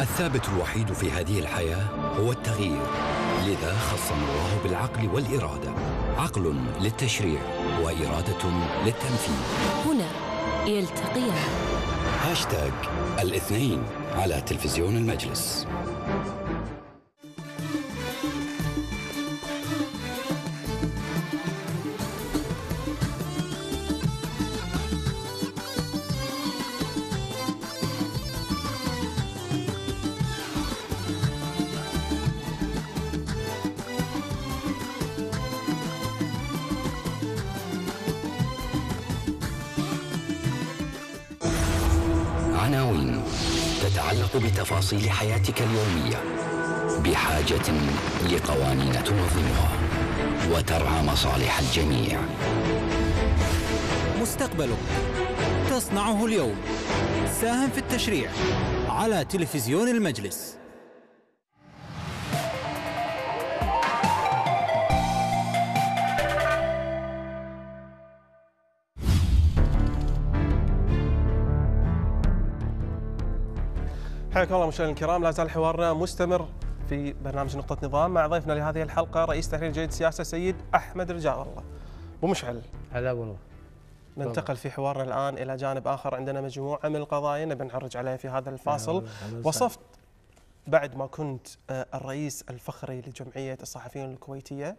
الثابت الوحيد في هذه الحياة هو التغيير لذا خصم الله بالعقل والإرادة عقل للتشريع وإرادة للتنفيذ هنا يلتقيان هاشتاج الاثنين على تلفزيون المجلس تفاصيل حياتك اليومية بحاجة لقوانين تنظمها وترعى مصالح الجميع مستقبلك تصنعه اليوم ساهم في التشريع على تلفزيون المجلس حياكم الله مشاهدينا الكرام لا زال حوارنا مستمر في برنامج نقطة نظام مع ضيفنا لهذه الحلقة رئيس تحرير جيد سياسة سيد أحمد رجاء الله أبو مشعل هلا أبو نور ننتقل في حوارنا الآن إلى جانب آخر عندنا مجموعة من القضايا نبي نعرج عليها في هذا الفاصل وصفت بعد ما كنت آه، الرئيس الفخري لجمعية الصحفيين الكويتية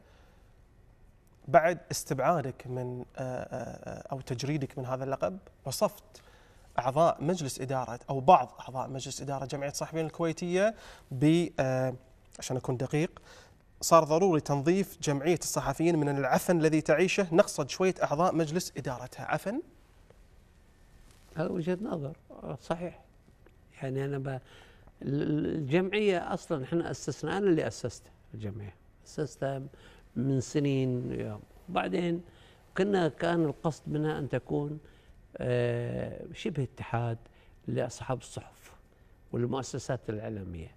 بعد استبعادك من آه، آه، أو تجريدك من هذا اللقب وصفت اعضاء مجلس اداره او بعض اعضاء مجلس اداره جمعيه الصحفيين الكويتيه ب آه، عشان اكون دقيق صار ضروري تنظيف جمعيه الصحفيين من العفن الذي تعيشه نقصد شويه اعضاء مجلس ادارتها عفن هذا وجهه نظر صحيح يعني انا الجمعيه اصلا احنا اسسنا انا اللي اسست الجمعيه اسستها من سنين يوم وبعدين كنا كان القصد منها ان تكون آه، شبه اتحاد لاصحاب الصحف والمؤسسات الاعلاميه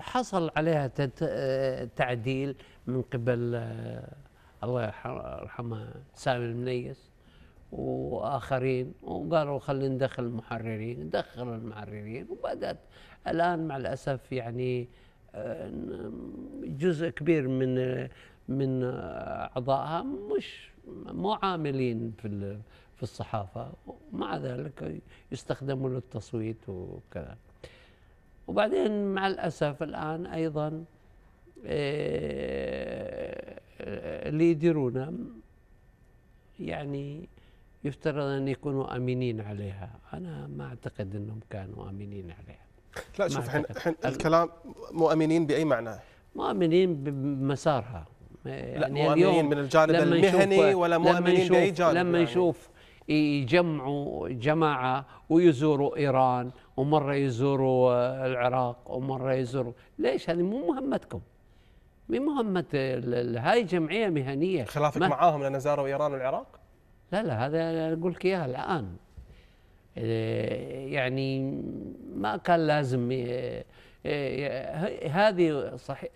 حصل عليها آه، تعديل من قبل آه، الله يرحمه سامي المنيس واخرين وقالوا خلينا ندخل المحررين ندخل المحررين وبدات الان مع الاسف يعني جزء كبير من من اعضائها مش مو عاملين في في الصحافة ومع ذلك يستخدموا للتصويت وكذا وبعدين مع الأسف الآن أيضا آه، اللي يديرونا يعني يفترض أن يكونوا أمينين عليها أنا ما أعتقد أنهم كانوا أمينين عليها لا شوف حين, حين الكلام مؤمنين بأي معنى مؤمنين بمسارها يعني لا مؤمنين من الجانب المهني ولا مؤمنين بأي جانب لما يعني. يشوف يجمعوا جماعة ويزوروا إيران ومرة يزوروا العراق ومرة يزوروا ليش هذه مو مهمتكم مين مهمة هاي جمعية مهنية خلافك معاهم لأن زاروا إيران والعراق؟ لا لا هذا أقول لك إياها الآن إيه، يعني ما كان لازم إيه، إيه، هذه صحيح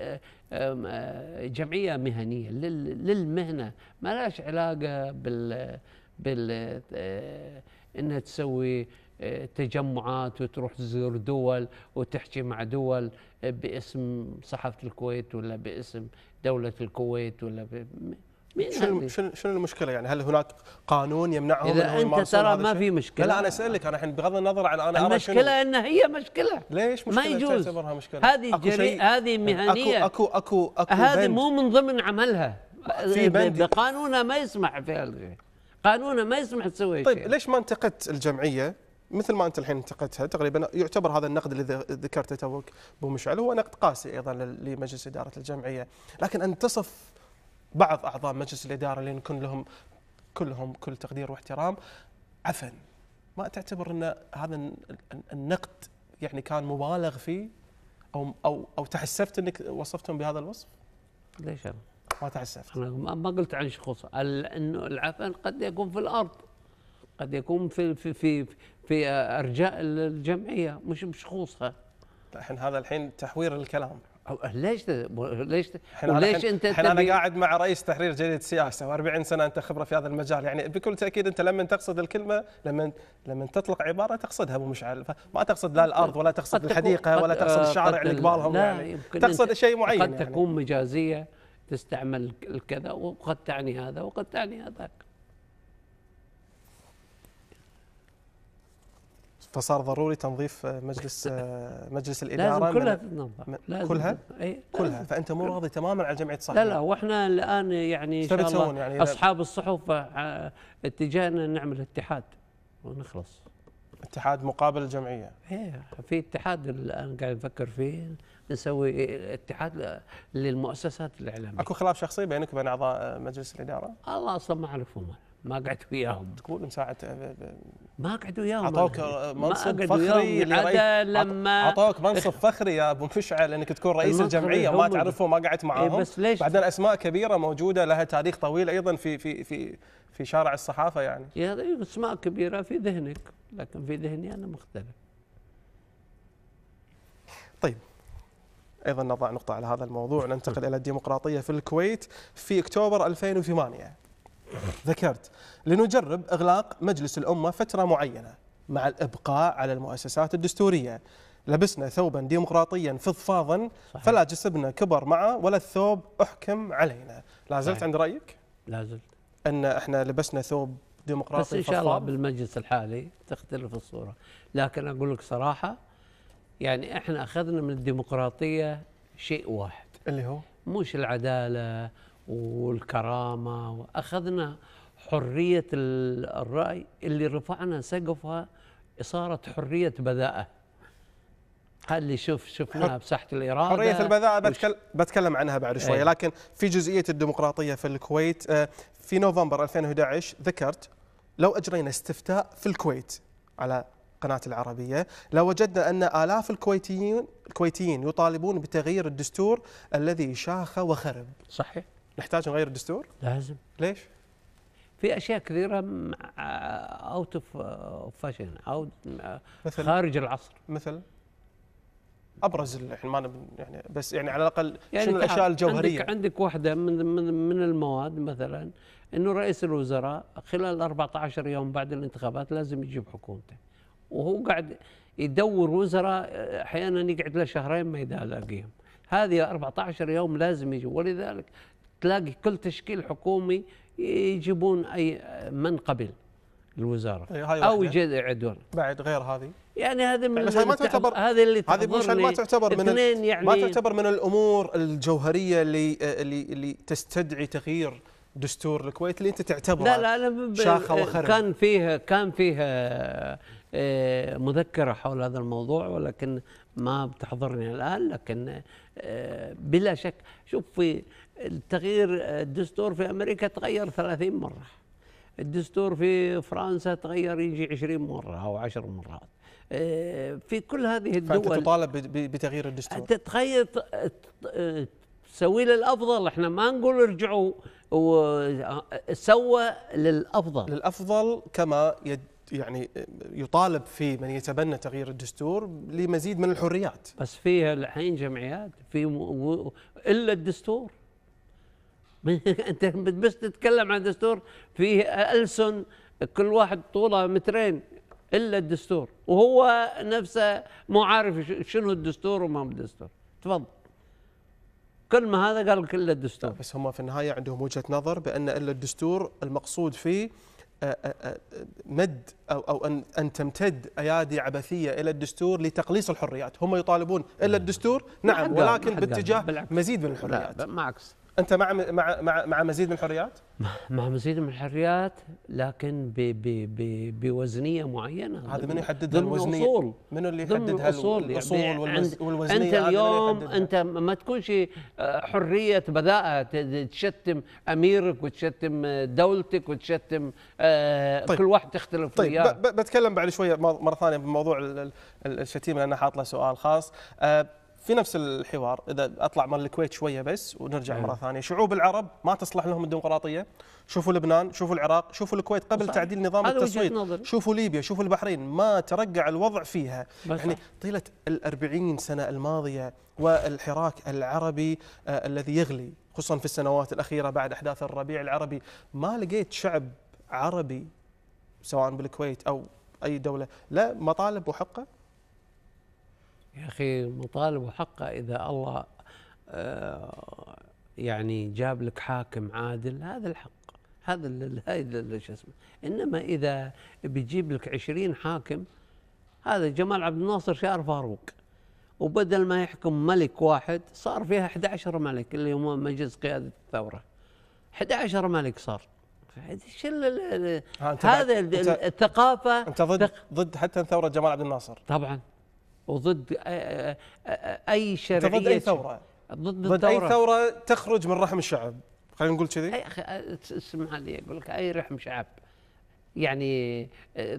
جمعية مهنية للمهنة ما لهاش علاقة بال بال آه، انها تسوي آه، تجمعات وتروح تزور دول وتحكي مع دول آه، باسم صحافه الكويت ولا باسم دوله الكويت ولا ب... شنو يعني. شنو شنو المشكله يعني هل هناك قانون يمنعهم اذا انت ترى ما في مشكله لا, انا اسالك انا الحين بغض النظر عن انا المشكله ان هي مشكله ليش مشكله ما يجوز مشكله هذه جري هذه مهنيه اكو اكو اكو, أكو هذه مو من ضمن عملها في بند بقانونها ما يسمح فيها قانونا ما يسمح تسوي طيب شيء. ليش ما انتقدت الجمعيه مثل ما انت الحين انتقدتها تقريبا يعتبر هذا النقد اللي ذكرته توك ابو مشعل هو نقد قاسي ايضا لمجلس اداره الجمعيه، لكن ان تصف بعض اعضاء مجلس الاداره اللي نكون لهم كلهم كل تقدير واحترام عفن ما تعتبر ان هذا النقد يعني كان مبالغ فيه او او او تحسفت انك وصفتهم بهذا الوصف؟ ليش ما تعسفت أنا ما قلت عن شخص انه العفن قد يكون في الارض قد يكون في في في, في ارجاء الجمعيه مش بشخوصها الحين هذا الحين تحوير الكلام ليش ليش ليش وليش انت انا قاعد مع رئيس تحرير جريده السياسه و40 سنه انت خبره في هذا المجال يعني بكل تاكيد انت لما تقصد الكلمه لما لما تطلق عباره تقصدها ابو مشعل ما تقصد لا الارض ولا تقصد الحديقه ولا تقصد الشارع اللي قبالهم يعني تقصد شيء معين قد يعني. تكون يعني. مجازيه تستعمل الكذا وقد تعني هذا وقد تعني هذاك فصار ضروري تنظيف مجلس آه، مجلس الاداره لازم كلها تنظف إيه، لازم كلها؟ اي كلها فانت مو راضي تماما على جمعيه صحفي لا لا واحنا الان يعني ان شاء الله يعني اصحاب الصحف آه، اتجاهنا نعمل اتحاد ونخلص اتحاد مقابل الجمعيه ايه في اتحاد الان قاعد نفكر فيه نسوي اتحاد للمؤسسات الاعلاميه اكو خلاف شخصي بينك وبين اعضاء مجلس الاداره؟ الله اصلا ما اعرفهم انا ما قعدت وياهم تقول من ساعه ما قعدت وياهم اعطوك منصب فخري عدا لما اعطوك منصب فخري يا ابو مشعل انك تكون رئيس الجمعيه ما تعرفه ما قعدت إيه، معاهم بس ليش بعدين اسماء كبيره موجوده لها تاريخ طويل ايضا في في في في شارع الصحافه يعني هذه اسماء كبيره في ذهنك لكن في ذهني انا مختلف طيب ايضا نضع نقطه على هذا الموضوع ننتقل الى الديمقراطيه في الكويت في اكتوبر 2008 ذكرت لنجرب إغلاق مجلس الأمة فترة معينة مع الإبقاء على المؤسسات الدستورية لبسنا ثوبا ديمقراطيا فضفاضا فلا جسمنا كبر معه ولا الثوب أحكم علينا لا زلت عند رأيك؟ لا زلت أن إحنا لبسنا ثوب ديمقراطي بس إن شاء الله بالمجلس الحالي تختلف الصورة لكن أقول لك صراحة يعني إحنا أخذنا من الديمقراطية شيء واحد اللي هو؟ مش العدالة والكرامة وأخذنا حرية الرأي اللي رفعنا سقفها صارت حرية بذاءة هل اللي شوف شفناها بساحة الإرادة حرية البذاءة بتكلم عنها بعد شوي ايه لكن في جزئية الديمقراطية في الكويت آه، في نوفمبر 2011 ذكرت لو أجرينا استفتاء في الكويت على قناة العربية لوجدنا أن آلاف الكويتيين الكويتيين يطالبون بتغيير الدستور الذي شاخ وخرب صحيح نحتاج نغير الدستور؟ لازم ليش؟ في اشياء كثيره اوت اوف فاشن او آه، مثل خارج العصر مثل ابرز ما يعني بس يعني على الاقل يعني شنو الاشياء الجوهريه عندك عندك واحده من من من المواد مثلا انه رئيس الوزراء خلال 14 يوم بعد الانتخابات لازم يجيب حكومته وهو قاعد يدور وزراء آه، احيانا يقعد له شهرين ما يلاقيهم هذه 14 يوم لازم يجي ولذلك تلاقي كل تشكيل حكومي يجيبون اي من قبل الوزاره إيه، او يعدون بعد غير هذه يعني هذه من بس يعني هذه ما تعتبر هذه اللي هذه ما تعتبر من يعني ما تعتبر من الامور الجوهريه اللي اللي اللي تستدعي تغيير دستور الكويت اللي انت تعتبره لا لا لا شاخه كان فيها كان فيها آه، مذكره حول هذا الموضوع ولكن ما بتحضرني الان لكن آه، بلا شك شوف في التغيير الدستور في امريكا تغير 30 مره الدستور في فرنسا تغير يجي 20 مره او 10 مرات آه، في كل هذه الدول فانت تطالب بتغيير الدستور تتغير تسوي للافضل احنا ما نقول ارجعوا سوى للافضل للافضل كما يد يعني يطالب في من يتبنى تغيير الدستور لمزيد من الحريات بس فيها الحين جمعيات في الا الدستور انت بس تتكلم عن دستور فيه ألسن كل واحد طوله مترين الا الدستور وهو نفسه مو عارف شنو الدستور وما الدستور تفضل كل ما هذا قال لك الا الدستور بس هم في النهايه عندهم وجهه نظر بان الا الدستور المقصود فيه آه، آه، آه، مد او او ان ان تمتد ايادي عبثيه الى الدستور لتقليص الحريات، هم يطالبون الا الدستور نعم ولكن باتجاه مزيد من الحريات. لا معكس انت مع مع مع, مزيد من الحريات؟ مع مزيد من الحريات لكن ب ب ب بوزنيه معينه هذا من يحددها الوزنيه؟ الأصول منو اللي يحددها يعني الاصول الاصول يعني والوزنيه انت اليوم انت ما تكونش آه، حريه بذاءه تشتم اميرك وتشتم دولتك وتشتم آه، طيب كل واحد تختلف طيب وياه بتكلم بعد شويه مره ثانيه بموضوع الشتيمه لان حاط له سؤال خاص آه، في نفس الحوار اذا اطلع من الكويت شويه بس ونرجع إيه. مره ثانيه شعوب العرب ما تصلح لهم الديمقراطيه شوفوا لبنان شوفوا العراق شوفوا الكويت قبل صحيح. تعديل نظام التصويت شوفوا ليبيا شوفوا البحرين ما ترقع الوضع فيها يعني طيله ال سنه الماضيه والحراك العربي آه الذي يغلي خصوصا في السنوات الاخيره بعد احداث الربيع العربي ما لقيت شعب عربي سواء بالكويت او اي دوله لا مطالب وحقه يا أخي مطالبه حقه إذا الله آه، يعني جاب لك حاكم عادل هذا الحق هذا هذا شو اسمه إنما إذا بيجيب لك عشرين حاكم هذا جمال عبد الناصر شار فاروق وبدل ما يحكم ملك واحد صار فيها 11 ملك اللي هم مجلس قيادة الثورة 11 ملك صار هذا الثقافة انت ضد ضد حتى ثورة جمال عبد الناصر طبعا وضد اي شرعيه ضد اي ثوره ضد, ضد اي ثوره تخرج من رحم الشعب خلينا نقول كذي اي اخي اسمح لي اقول لك اي رحم شعب يعني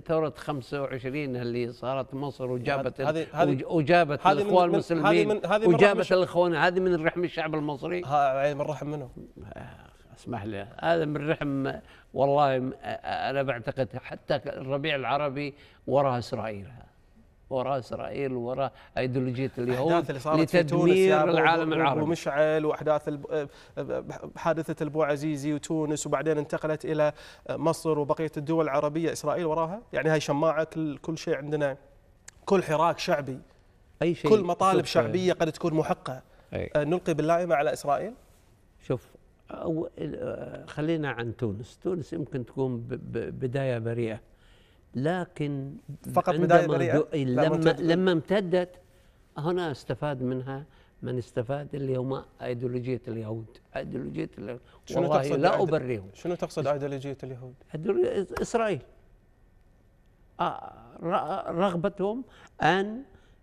ثورة 25 اللي صارت مصر وجابت هذه هذه وجابت الاخوان المسلمين هذه وجابت الاخوان هذه من رحم الشعب المصري من رحم منه اسمح لي هذا من رحم والله انا بعتقد حتى الربيع العربي وراه اسرائيل هذا وراء اسرائيل وراء ايديولوجيه اليهود اللي صارت لتدمير العالم العربي ومشعل واحداث حادثه البو عزيزي وتونس وبعدين انتقلت الى مصر وبقيه الدول العربيه اسرائيل وراها يعني هاي شماعه كل, كل شيء عندنا كل حراك شعبي اي شيء كل مطالب شعبيه قد تكون محقه أي. أه، نلقي باللائمه على اسرائيل شوف أو أه، خلينا عن تونس تونس يمكن تكون بدايه بريئه لكن فقط بداية بريئة إيه، لما لما امتدت هنا استفاد منها من استفاد اللي هم ايديولوجيه اليهود ايديولوجيه اليهود شنو تقصد لا أبرئهم شنو تقصد ايديولوجيه اليهود؟ اسرائيل آه، رغبتهم ان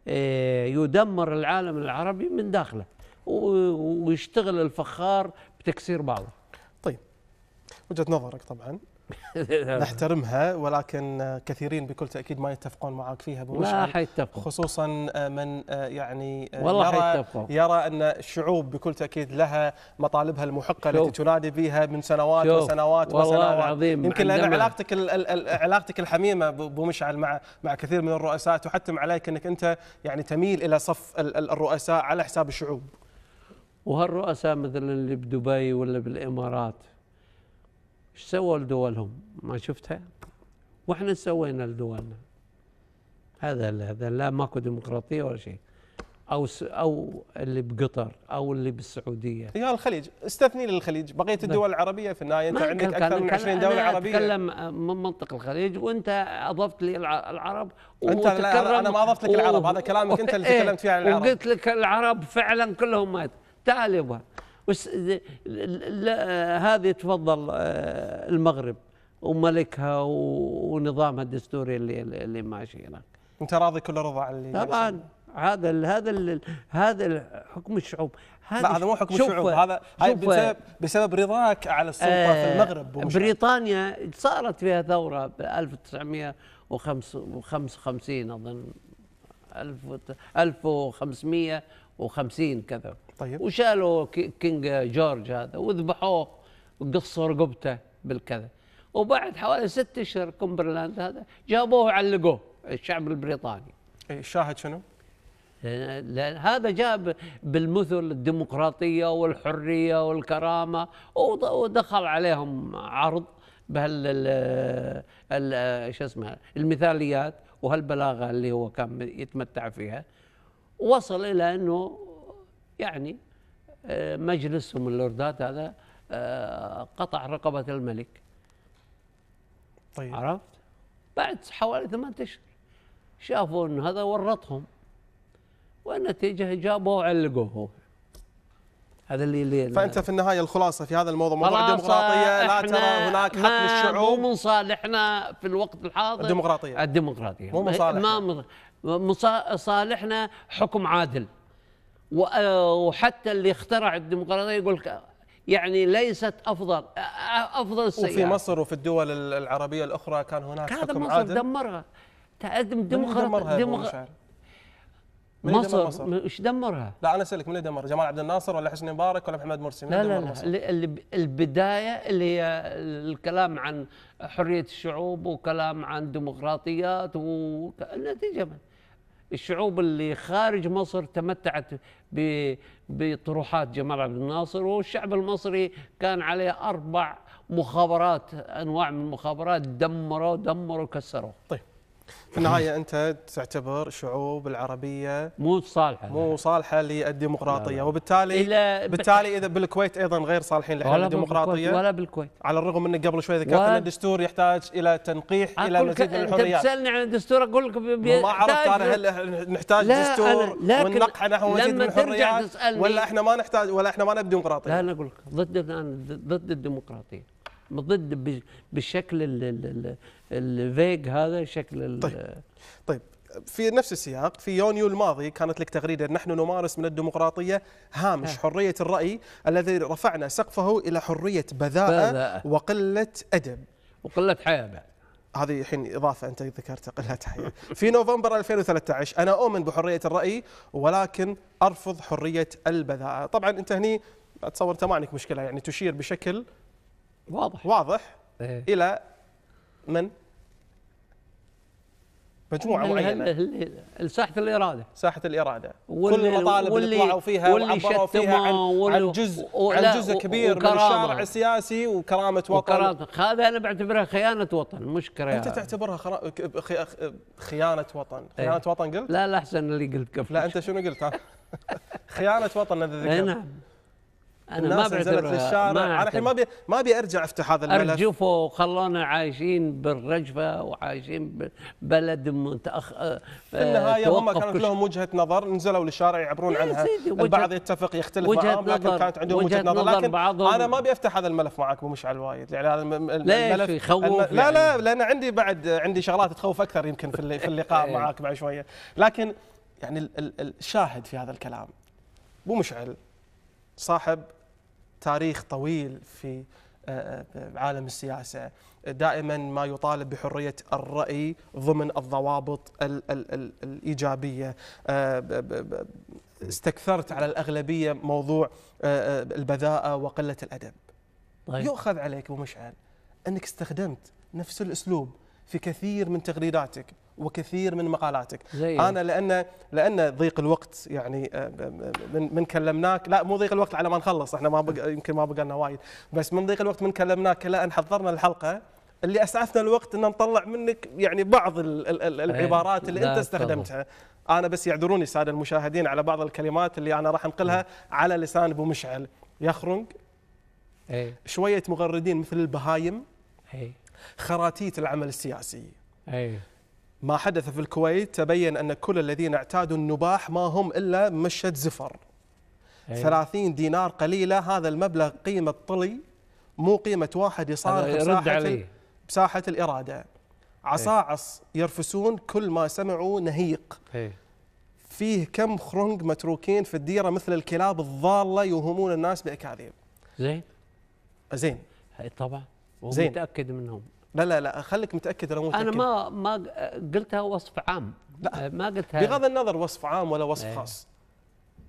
آه، يدمر العالم العربي من داخله ويشتغل الفخار بتكسير بعضه. طيب وجهه نظرك طبعا نحترمها ولكن كثيرين بكل تاكيد ما يتفقون معك فيها ابو خصوصا من آه، يعني آه، والله يرى يرى ان الشعوب بكل تاكيد لها مطالبها المحقه شوف. التي تنادي بها من سنوات شوف. وسنوات والله وسنوات العظيم يمكن لان علاقتك علاقتك الحميمه ابو مشعل مع مع كثير من الرؤساء تحتم عليك انك انت يعني تميل الى صف الرؤساء على حساب الشعوب وهالرؤساء مثلا اللي بدبي ولا بالامارات ايش سووا لدولهم ما شفتها واحنا سوينا لدولنا هذا لا هذا لا ماكو ديمقراطيه ولا شيء او س او اللي بقطر او اللي بالسعوديه يا الخليج استثني للخليج بقيه الدول العربيه في النهايه انت عندك اكثر من 20 دوله أنا عربيه اتكلم آه، من منطق الخليج وانت اضفت لي العرب انت لا انا ما اضفت لك العرب هذا كلامك انت اللي تكلمت إيه، فيه عن العرب وقلت لك العرب فعلا كلهم مات تعال يبا هذه تفضل آه، المغرب وملكها ونظامها الدستوري اللي اللي ماشي هناك. انت راضي كل رضا على اللي طبعا هذا الـ هذا الـ هذا حكم الشعوب هذا لا هذا مو حكم الشعوب هذا هاي بسبب, بسبب رضاك على السلطه آه في المغرب بريطانيا صارت فيها ثوره ب 1955 اظن 1550 كذا طيب وشالوا كينج جورج هذا وذبحوه وقصوا رقبته بالكذا وبعد حوالي ست اشهر كمبرلاند هذا جابوه وعلقوه الشعب البريطاني الشاهد شنو؟ آه، لأن هذا جاب بالمثل الديمقراطية والحرية والكرامة ودخل عليهم عرض بهال شو اسمه المثاليات وهالبلاغة اللي هو كان يتمتع فيها وصل إلى أنه يعني آه، مجلسهم اللوردات هذا آه، قطع رقبة الملك طيب عرفت بعد حوالي ثمان أشهر شافوا أن هذا ورطهم والنتيجة جابوه وعلقوه هذا اللي, اللي فانت في النهايه الخلاصه في هذا الموضوع موضوع الديمقراطيه لا ترى هناك حق للشعوب مو من صالحنا في الوقت الحاضر الديمقراطيه الديمقراطيه مو من صالحنا ما من صالحنا حكم عادل آه، وحتى اللي اخترع الديمقراطيه يقول لك يعني ليست افضل آه، آه، افضل سيارة. وفي مصر وفي الدول العربيه الاخرى كان هناك كان حكم مصر عادل دمرها دمرها دمرها من مصر ايش دمرها؟ لا انا اسالك من اللي دمر؟ جمال عبد الناصر ولا حسني مبارك ولا محمد مرسي؟ من لا لا, لا مصر؟ البدايه اللي هي الكلام عن حريه الشعوب وكلام عن ديمقراطيات والنتيجه من الشعوب اللي خارج مصر تمتعت بطروحات جمال عبد الناصر والشعب المصري كان عليه اربع مخابرات انواع من المخابرات دمروا دمروا كسروا طيب في النهايه انت تعتبر الشعوب العربيه مو صالحه مو صالحه للديمقراطيه وبالتالي بالتالي اذا بالكويت ايضا غير صالحين للديمقراطيه ولا بالكويت على الرغم انك قبل شوي ذكرت ان الدستور يحتاج الى تنقيح الى مزيد من الحريات انت تسالني عن الدستور اقول لك ما عرفت انا هل نحتاج دستور وننقح نحو مزيد من الحريات ولا احنا ما نحتاج ولا احنا ما نبي ديمقراطيه لا انا اقول لك ضد ضد الديمقراطيه ضد بالشكل الفيج هذا شكل طيب طيب في نفس السياق في يونيو الماضي كانت لك تغريده نحن نمارس من الديمقراطيه هامش ها. آه. حريه الراي الذي رفعنا سقفه الى حريه بذاءه, بذاءة. وقله ادب وقله حياه بعد هذه الحين اضافه انت ذكرتها قله حياه في نوفمبر 2013 انا اؤمن بحريه الراي ولكن ارفض حريه البذاءه طبعا انت هني اتصور انت ما عندك مشكله يعني تشير بشكل واضح واضح إيه؟ الى من؟ مجموعه معينه ساحه الاراده ساحه الاراده كل المطالب اللي طلعوا فيها وعبروا فيها عن, عن جزء عن جزء كبير من الشارع السياسي وكرامه وطن وكرامة هذا انا بعتبرها خيانه وطن مش كرامه انت تعتبرها خرا... خيانه وطن إيه. خيانه ايه؟ وطن قلت؟ لا لا احسن اللي قلت قبل لا انت شنو قلت ها؟ خيانه وطن هذا ذكرت إيه، نعم انا ما بعتبرها ما انا الحين ما بي ما ابي ارجع افتح هذا الملف ارجفوا وخلونا عايشين بالرجفه وعايشين ببلد متأخ آه، في النهايه هم كانت لهم وجهه نظر نزلوا للشارع يعبرون إيه عنها البعض يتفق يختلف معاهم لكن نظر كانت عندهم وجهه نظر, نظر لكن بعضهم انا ما ابي افتح هذا الملف معك ابو مشعل وايد يعني هذا الملف يخوف لا يعني؟ لا لان عندي بعد عندي شغلات تخوف اكثر يمكن في اللقاء إيه. معك بعد شويه لكن يعني الشاهد في هذا الكلام ابو مشعل صاحب تاريخ طويل في آه، آه، عالم السياسة دائما ما يطالب بحرية الرأي ضمن الضوابط الإيجابية آه، استكثرت على الأغلبية موضوع البذاءة وقلة الأدب طيب. يؤخذ عليك أبو مشعل أنك استخدمت نفس الأسلوب في كثير من تغريداتك وكثير من مقالاتك زي انا لان لان ضيق الوقت يعني آه، من من كلمناك لا مو ضيق الوقت على ما نخلص احنا ما بق... يمكن ما بقى لنا وايد بس من ضيق الوقت من كلمناك الى ان حضرنا الحلقه اللي اسعفنا الوقت ان نطلع منك يعني بعض ال ال ال إيه، العبارات اللي انت استخدمتها انا بس يعذروني الساده المشاهدين على بعض الكلمات اللي انا راح انقلها على لسان ابو مشعل يخرنق أي. شويه مغردين مثل البهايم أي. خراتيت العمل السياسي أي. ما حدث في الكويت تبين أن كل الذين اعتادوا النباح ما هم إلا مشة زفر أيوة. 30 دينار قليلة هذا المبلغ قيمة طلي مو قيمة واحد يصارخ بساحة, بساحة الإرادة عصاعص إيه. أيوة. يرفسون كل ما سمعوا نهيق أيوة. فيه كم خرنق متروكين في الديرة مثل الكلاب الضالة يوهمون الناس بأكاذيب زين زين طبعا ومتأكد منهم لا لا لا خليك متاكد انا متأكد. انا ما ما قلتها وصف عام لا ما قلتها بغض النظر وصف عام ولا وصف إيه. خاص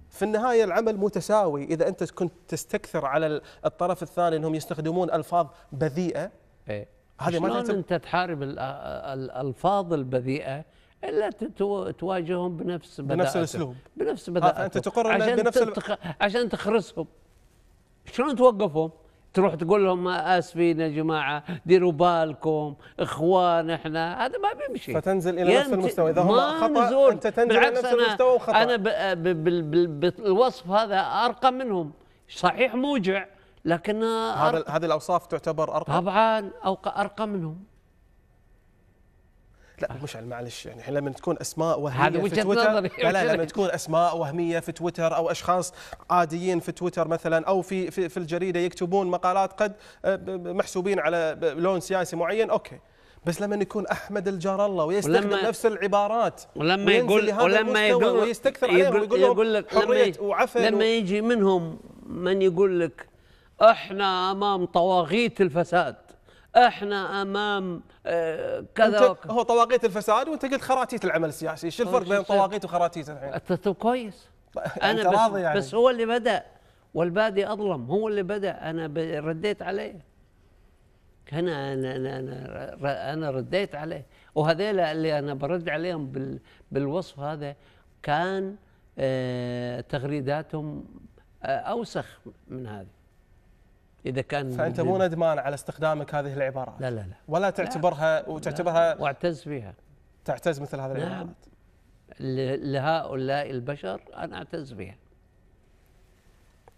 في النهايه العمل متساوي اذا انت كنت تستكثر على الطرف الثاني انهم يستخدمون الفاظ بذيئه إيه. هذه ما تعتبر انت تحارب الالفاظ البذيئه الا تواجههم بنفس بداءتهم بنفس الاسلوب بنفس آه، بداءتهم انت تقر عشان بنفس تتخ... عشان تخرسهم شلون توقفهم؟ تروح تقول لهم اسفين يا جماعه ديروا بالكم اخوان احنا هذا ما بيمشي فتنزل الى نفس المستوى اذا هم خطا نزول. انت تنزل الى نفس المستوى وخطا انا بالوصف هذا ارقى منهم صحيح موجع لكن هذا هذه الاوصاف تعتبر ارقى طبعا ارقى منهم لا مشعل معلش يعني الحين لما تكون اسماء وهميه في تويتر لا لا لما تكون اسماء وهميه في تويتر او اشخاص عاديين في تويتر مثلا او في في, في الجريده يكتبون مقالات قد آه، محسوبين على لون سياسي معين اوكي بس لما يكون احمد الجار الله ويستخدم نفس العبارات ولما يقول ولما يقول ويستكثر عليهم ويقول يقول لك حريه وعفن لما يجي منهم من يقول لك احنا امام طواغيت الفساد احنا امام آه، كذا هو طواقيت الفساد وانت قلت خراتيت العمل السياسي، شو الفرق بين طواقيت وخراتيت الحين؟ كويس طيب، انا بس, راضي يعني. بس هو اللي بدا والبادي اظلم هو اللي بدا انا رديت عليه هنا انا انا انا, أنا رديت عليه وهذيلا اللي انا برد عليهم بال بالوصف هذا كان آه، تغريداتهم آه، اوسخ من هذه اذا كان فانت مو ندمان على استخدامك هذه العبارات لا لا لا ولا تعتبرها لا وتعتبرها لا واعتز فيها تعتز مثل هذه العبارات نعم لهؤلاء البشر انا اعتز بها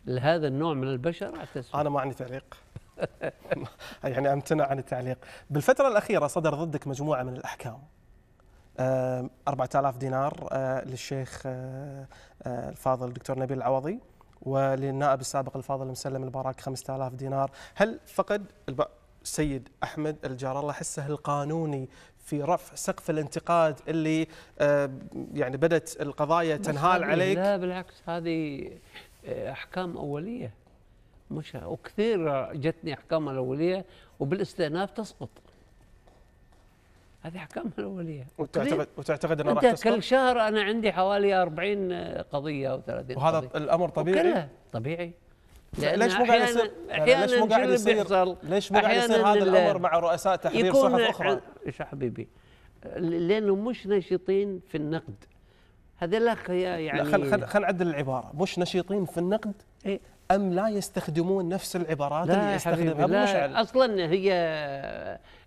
لهذا النوع من البشر اعتز بها. انا ما عندي تعليق يعني امتنع عن التعليق بالفتره الاخيره صدر ضدك مجموعه من الاحكام 4000 دينار آه، للشيخ آه، آه، الفاضل الدكتور نبيل العوضي وللنائب السابق الفاضل مسلم البراك 5000 دينار هل فقد السيد أحمد الجار الله حسه القانوني في رفع سقف الانتقاد اللي آه، يعني بدت القضايا تنهال عليك لا بالعكس هذه آه، أحكام أولية مش وكثير جتني أحكام الأولية وبالاستئناف تسقط هذه احكام الاوليه وتعتقد وتعتقد انه راح تسقط؟ كل شهر انا عندي حوالي 40 آه، قضيه او 30 وهذا قضية. الامر طبيعي؟ وكلها طبيعي ليش مو قاعد يصير ليش مو قاعد يصير ليش مو قاعد يصير هذا الامر مع رؤساء تحرير صحف اخرى؟ ايش يا حبيبي؟ لانه مش نشيطين في النقد هذا لا يعني خل خل خل عدل العباره مش نشيطين في النقد إي ام لا يستخدمون نفس العبارات اللي يستخدمها لا اصلا هي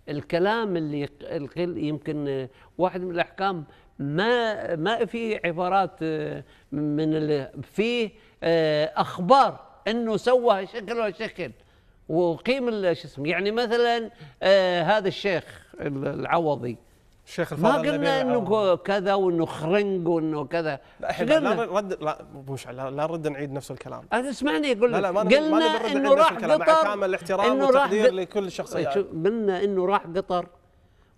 الكلام اللي يمكن واحد من الاحكام ما ما في عبارات آه، من في آه، اخبار انه سوى هالشكل وهالشكل وقيم شو اسمه يعني مثلا آه، هذا الشيخ العوضي الشيخ ما قلنا انه كذا وانه خرنق وانه كذا لا احنا لا رد نرد لا مش لا, لا نرد نعيد نفس الكلام أنا اسمعني اقول لا لك لا ما قلنا انه راح قطر مع قطر كامل الاحترام والتقدير لكل شوف، قلنا انه راح قطر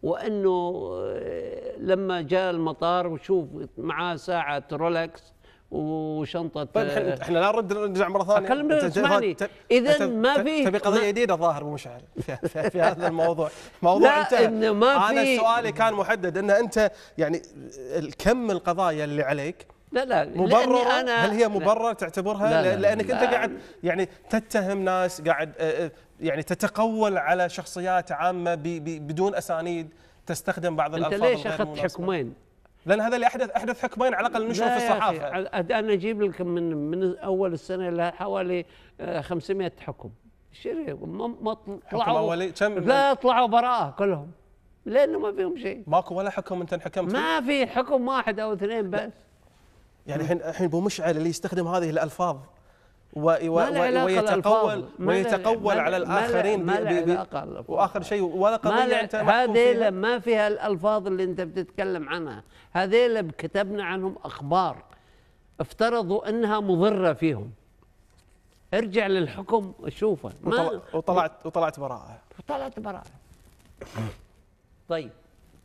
وانه آه، لما جاء المطار وشوف معاه ساعه رولكس وشنطه طيب احنا احنا آه، لا نرد نرجع مره ثانيه اكلم اسمعني اذا ما في تبي قضيه جديده الظاهر ابو مشعل في, هذا الموضوع موضوع انت إن ما انا سؤالي كان محدد ان انت يعني كم القضايا اللي عليك لا لا مبرره أنا هل هي مبرر لا تعتبرها لا لا لانك لا انت قاعد يعني تتهم ناس قاعد آه، آه، يعني تتقول على شخصيات عامه بدون اسانيد تستخدم بعض الالفاظ انت ليش اخذت حكمين لان هذا اللي احدث احدث حكمين على الاقل نشر في الصحافه انا اجيب لك من من اول السنه الى حوالي 500 آه، حكم ما طلعوا اولي كم لا يعني؟ طلعوا براءه كلهم لانه ما فيهم شيء ماكو ولا حكم انت انحكمت ما في حكم واحد او اثنين بس يعني الحين الحين ابو مشعل اللي يستخدم هذه الالفاظ و... و... ويتقول ويتقول على الاخرين ما بي... بي... واخر شيء ولا قضيه انت هذه ما فيها الالفاظ اللي انت بتتكلم عنها هذيل كتبنا عنهم أخبار افترضوا أنها مضرة فيهم ارجع للحكم شوفه ما وطلعت وطلعت براءة وطلعت براءة طيب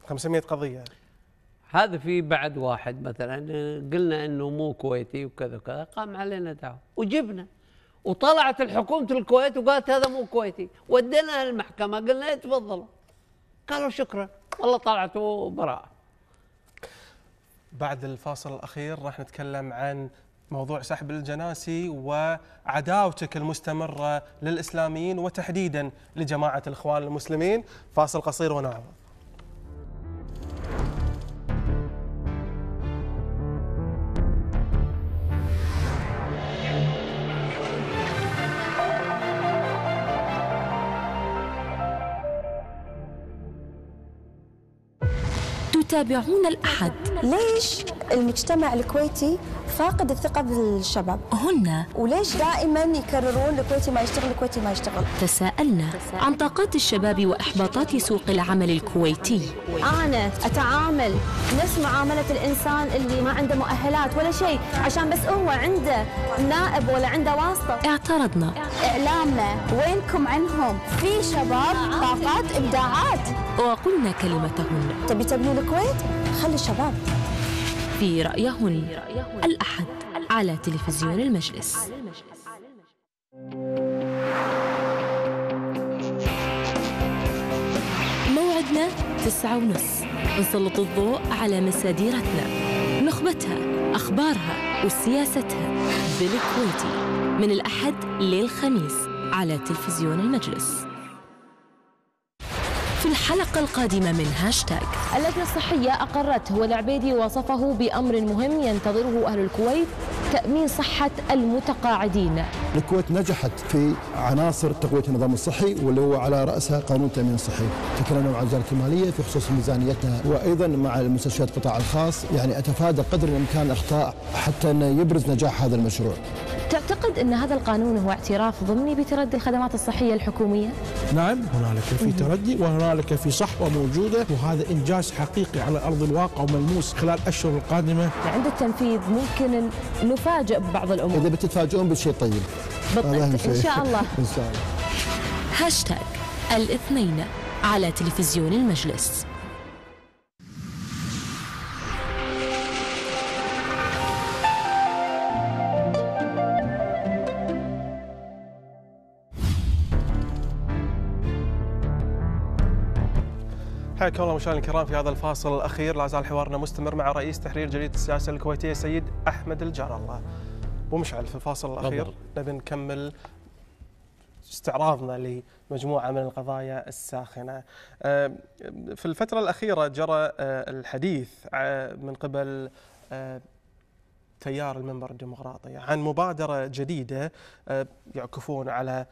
500 قضية هذا في بعد واحد مثلا قلنا انه مو كويتي وكذا وكذا قام علينا دعوه وجبنا وطلعت الحكومه الكويت وقالت هذا مو كويتي وديناها المحكمه قلنا تفضلوا قالوا شكرا والله طلعتوا براءه بعد الفاصل الأخير راح نتكلم عن موضوع سحب الجناسي وعداوتك المستمرة للإسلاميين وتحديدا لجماعة الإخوان المسلمين فاصل قصير ونعود يتابعون الأحد ليش المجتمع الكويتي فاقد الثقة بالشباب هن وليش دائما يكررون الكويتي ما يشتغل الكويتي ما يشتغل تساءلنا عن طاقات الشباب وإحباطات سوق العمل الكويتي أنا أتعامل نفس معاملة الإنسان اللي ما عنده مؤهلات ولا شيء عشان بس هو عنده نائب ولا عنده واسطة اعترضنا إعلامنا وينكم عنهم في شباب طاقات إبداعات وقلنا كلمتهم تبي تبني الكويت البيت خلي الشباب في رأيهن الأحد على تلفزيون المجلس موعدنا تسعة ونص نسلط الضوء على مساديرتنا نخبتها أخبارها وسياستها بالكويتي من الأحد للخميس على تلفزيون المجلس في الحلقة القادمة من هاشتاج اللجنة الصحية أقرته والعبيدي وصفه بأمر مهم ينتظره أهل الكويت تأمين صحة المتقاعدين الكويت نجحت في عناصر تقوية النظام الصحي واللي هو على رأسها قانون التأمين الصحي تكلمنا مع وزارة المالية في خصوص ميزانيتها وأيضا مع المستشفيات القطاع الخاص يعني أتفادى قدر الإمكان أخطاء حتى أن يبرز نجاح هذا المشروع تعتقد أن هذا القانون هو اعتراف ضمني بتردي الخدمات الصحية الحكومية؟ نعم هنالك في تردي وهنالك في صحوة موجودة وهذا إنجاز حقيقي على أرض الواقع وملموس خلال الأشهر القادمة عند التنفيذ ممكن النفوذ تفاجئ ببعض الامور اذا بتتفاجئون بشيء طيب بالضبط ان شاء الله ان شاء الله هاشتاج الاثنين على تلفزيون المجلس حياكم الله مشاهدينا الكرام في هذا الفاصل الاخير لا زال حوارنا مستمر مع رئيس تحرير جريده السياسه الكويتيه السيد احمد الجار الله. ومشعل مشعل في الفاصل الاخير نبي نكمل استعراضنا لمجموعه من القضايا الساخنه. أه، في الفتره الاخيره جرى أه، الحديث أه، من قبل تيار المنبر الديمقراطي عن مبادره جديده يعكفون على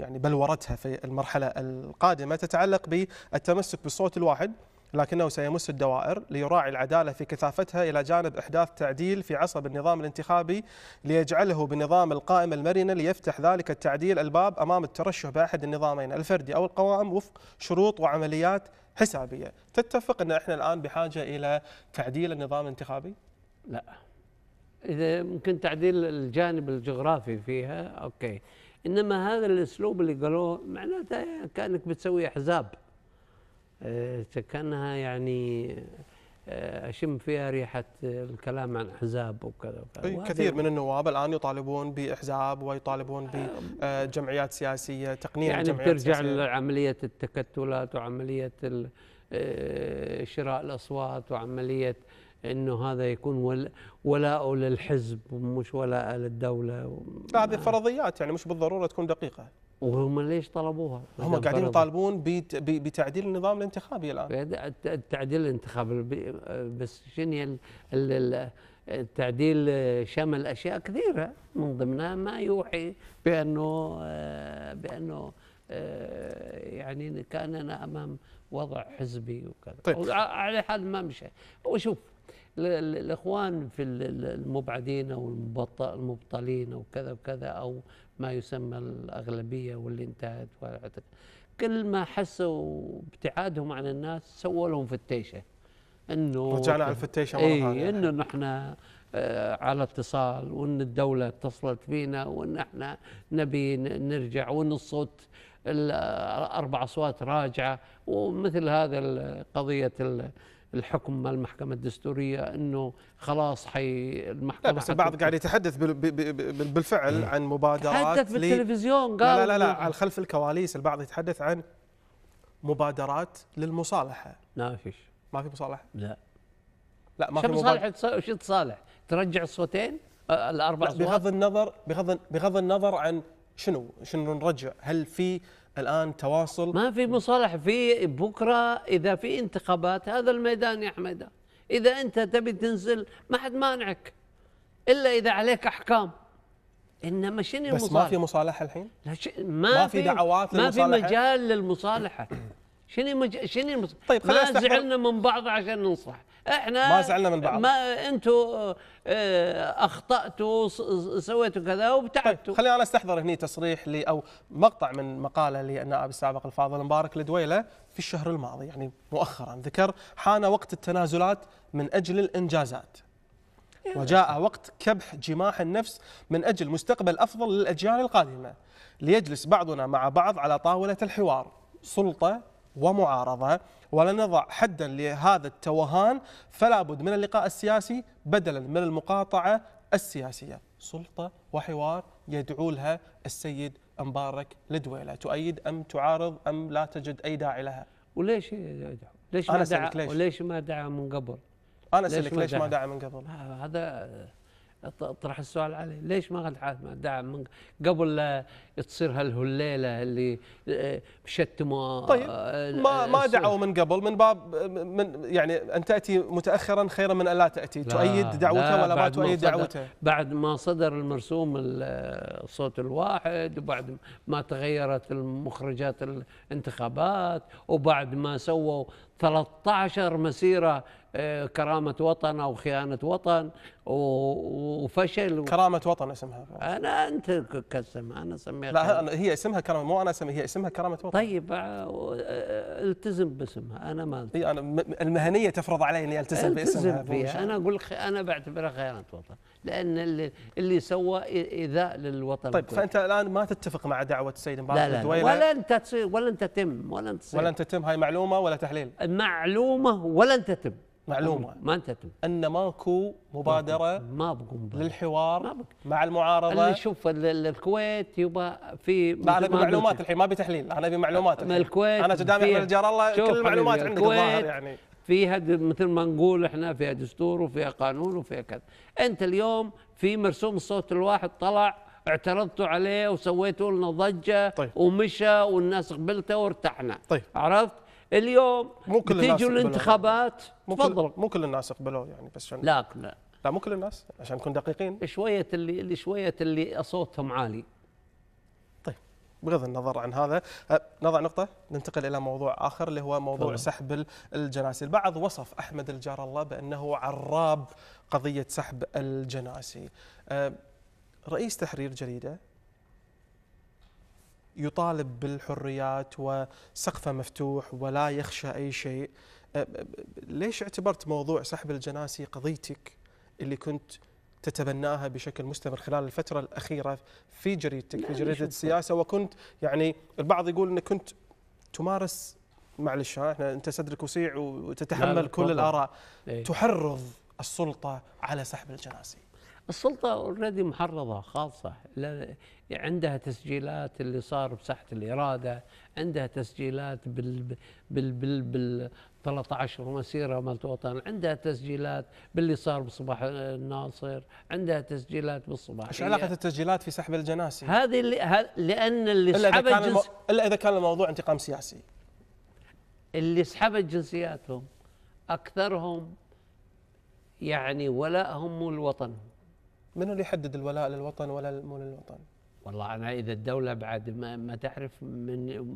يعني بلورتها في المرحلة القادمة تتعلق بالتمسك بالصوت الواحد لكنه سيمس الدوائر ليراعي العدالة في كثافتها إلى جانب إحداث تعديل في عصب النظام الانتخابي ليجعله بنظام القائمة المرنة ليفتح ذلك التعديل الباب أمام الترشح بأحد النظامين الفردي أو القوائم وفق شروط وعمليات حسابية تتفق أن إحنا الآن بحاجة إلى تعديل النظام الانتخابي؟ لا إذا ممكن تعديل الجانب الجغرافي فيها أوكي انما هذا الاسلوب اللي قالوه معناته كانك بتسوي احزاب إيه، كانها يعني إيه، اشم فيها ريحه الكلام عن احزاب وكذا وكذا كثير من يعني النواب الان يطالبون باحزاب ويطالبون بجمعيات آه، سياسيه تقنيه يعني جمعيات ترجع سياسية. لعمليه التكتلات وعمليه إيه، شراء الاصوات وعمليه انه هذا يكون ولاءه للحزب مش ولاء للدوله هذه فرضيات يعني مش بالضروره تكون دقيقه وهم ليش طلبوها؟ هم قاعدين يطالبون بتعديل النظام الانتخابي الان التعديل الانتخابي بس شنو التعديل شمل اشياء كثيره من ضمنها ما يوحي بانه آه، بانه آه، يعني كاننا امام وضع حزبي وكذا طيب. على حال ما مشى وشوف الاخوان في المبعدين او المبطلين او كذا وكذا او ما يسمى الاغلبيه واللي انتهت كل ما حسوا ابتعادهم عن الناس سووا لهم فتيشه انه رجعنا على الفتيشه مره إيه، ثانيه انه نحن آه، على اتصال وان الدوله اتصلت فينا وان احنا نبي نرجع وان الصوت الاربع اصوات راجعه ومثل هذا قضيه الحكم مال المحكمه الدستوريه انه خلاص حي المحكمه لا بس البعض قاعد يتحدث بالفعل عن مبادرات تحدث بالتلفزيون قال لا لا لا على خلف الكواليس البعض يتحدث عن مبادرات للمصالحه ما فيش ما في مصالحه لا لا ما في مصالحه شو تصالح ترجع الصوتين الاربع صوت بغض النظر بغض بغض النظر عن شنو شنو نرجع هل في الان تواصل ما في مصالح في بكره اذا في انتخابات هذا الميدان يا حميده اذا انت تبي تنزل ما حد مانعك الا اذا عليك احكام انما شنو المصالحه بس ما في مصالحه الحين لا ش... ما, ما في دعوات ما في مجال للمصالحه شنو مج... شنو طيب خلينا ما زعلنا من بعض عشان ننصح احنا ما زعلنا من بعض ما انتوا آه، اخطاتوا سويتوا كذا وابتعدتوا طيب خليني انا استحضر هني تصريح لي او مقطع من مقاله للنائب السابق الفاضل مبارك لدويله في الشهر الماضي يعني مؤخرا ذكر حان وقت التنازلات من اجل الانجازات وجاء وقت كبح جماح النفس من اجل مستقبل افضل للاجيال القادمه ليجلس بعضنا مع بعض على طاوله الحوار سلطه ومعارضة ولنضع حدا لهذا التوهان فلا بد من اللقاء السياسي بدلا من المقاطعة السياسية سلطة وحوار يدعو لها السيد مبارك لدويلة تؤيد أم تعارض أم لا تجد أي داعي لها وليش يدعو ليش ما دعا ليش. وليش ما دعا من قبل أنا أسألك ليش ما دعا من قبل آه، هذا اطرح السؤال عليه ليش ما قد حاتم دعم من قبل لا تصير هالهليله اللي آه، شتموا طيب آه، ما ما دعوا من قبل من باب من يعني ان تاتي متاخرا خيرا من ان لا تاتي لا تؤيد دعوته ولا ما تؤيد دعوته بعد ما صدر المرسوم الصوت آه، الواحد وبعد ما تغيرت المخرجات الانتخابات وبعد ما سووا 13 مسيره كرامة وطن أو خيانة وطن وفشل كرامة وطن اسمها أنا أنت كاسمها أنا سميتها لا أنا هي اسمها كرامة مو أنا اسميها هي اسمها كرامة وطن طيب آه، آه، التزم باسمها أنا ما أدري أنا المهنية تفرض علي أني ألتزم, ألتزم باسمها فيها أنا أقول أنا بعتبرها خيانة وطن لأن اللي, اللي سوى إيذاء للوطن طيب الكل. فأنت الآن ما تتفق مع دعوة السيد مبارك لا لا, ولا أنت تصير ولا أنت تتم ولا أنت تصير. ولا أنت تتم هاي معلومة ولا تحليل معلومة ولا أنت تتم معلومه ما انتهت ان ماكو مبادره ما بقوا للحوار ما مع المعارضه اللي شوف الكويت يبا في ما ابي معلومات الحين ما ابي تحليل انا ابي معلومات من الكويت انا قدامي احمد الجار الله كل المعلومات عندك الظاهر يعني فيها مثل ما نقول احنا فيها دستور وفيها قانون وفيها كذا انت اليوم في مرسوم الصوت الواحد طلع اعترضتوا عليه وسويتوا لنا ضجه طيب. ومشى والناس قبلته وارتحنا طيب. عرفت اليوم مو كل الناس الانتخابات مو تفضل مو كل الناس قبلوه يعني بس عشان لا لا لا مو كل الناس عشان نكون دقيقين شويه اللي اللي شويه اللي صوتهم عالي طيب بغض النظر عن هذا أه، نضع نقطة ننتقل إلى موضوع آخر اللي هو موضوع طبعا. سحب الجناسي البعض وصف أحمد الجار الله بأنه عراب قضية سحب الجناسي أه، رئيس تحرير جريدة يطالب بالحريات وسقفه مفتوح ولا يخشى أي شيء أه، أه، ليش اعتبرت موضوع سحب الجناسي قضيتك اللي كنت تتبناها بشكل مستمر خلال الفترة الأخيرة في جريدتك في جريدة السياسة وكنت يعني البعض يقول أنك كنت تمارس معلش ها احنا انت صدرك وسيع وتتحمل كل الاراء إيه؟ تحرض السلطه على سحب الجناسي السلطة اوريدي محرضة خالصة عندها تسجيلات اللي صار بساحة الإرادة عندها تسجيلات بال بال بال بال 13 مسيرة مالت وطن عندها تسجيلات باللي صار بصباح الناصر عندها تسجيلات بالصباح ايش علاقة التسجيلات في سحب الجناسي؟ هذه اللي لأن اللي إلا إذا, كان المو... إلا إذا كان الموضوع انتقام سياسي اللي سحبت جنسياتهم أكثرهم يعني ولائهم لوطنهم منو اللي يحدد الولاء للوطن ولا مو للوطن؟ والله انا اذا الدوله بعد ما, ما تعرف من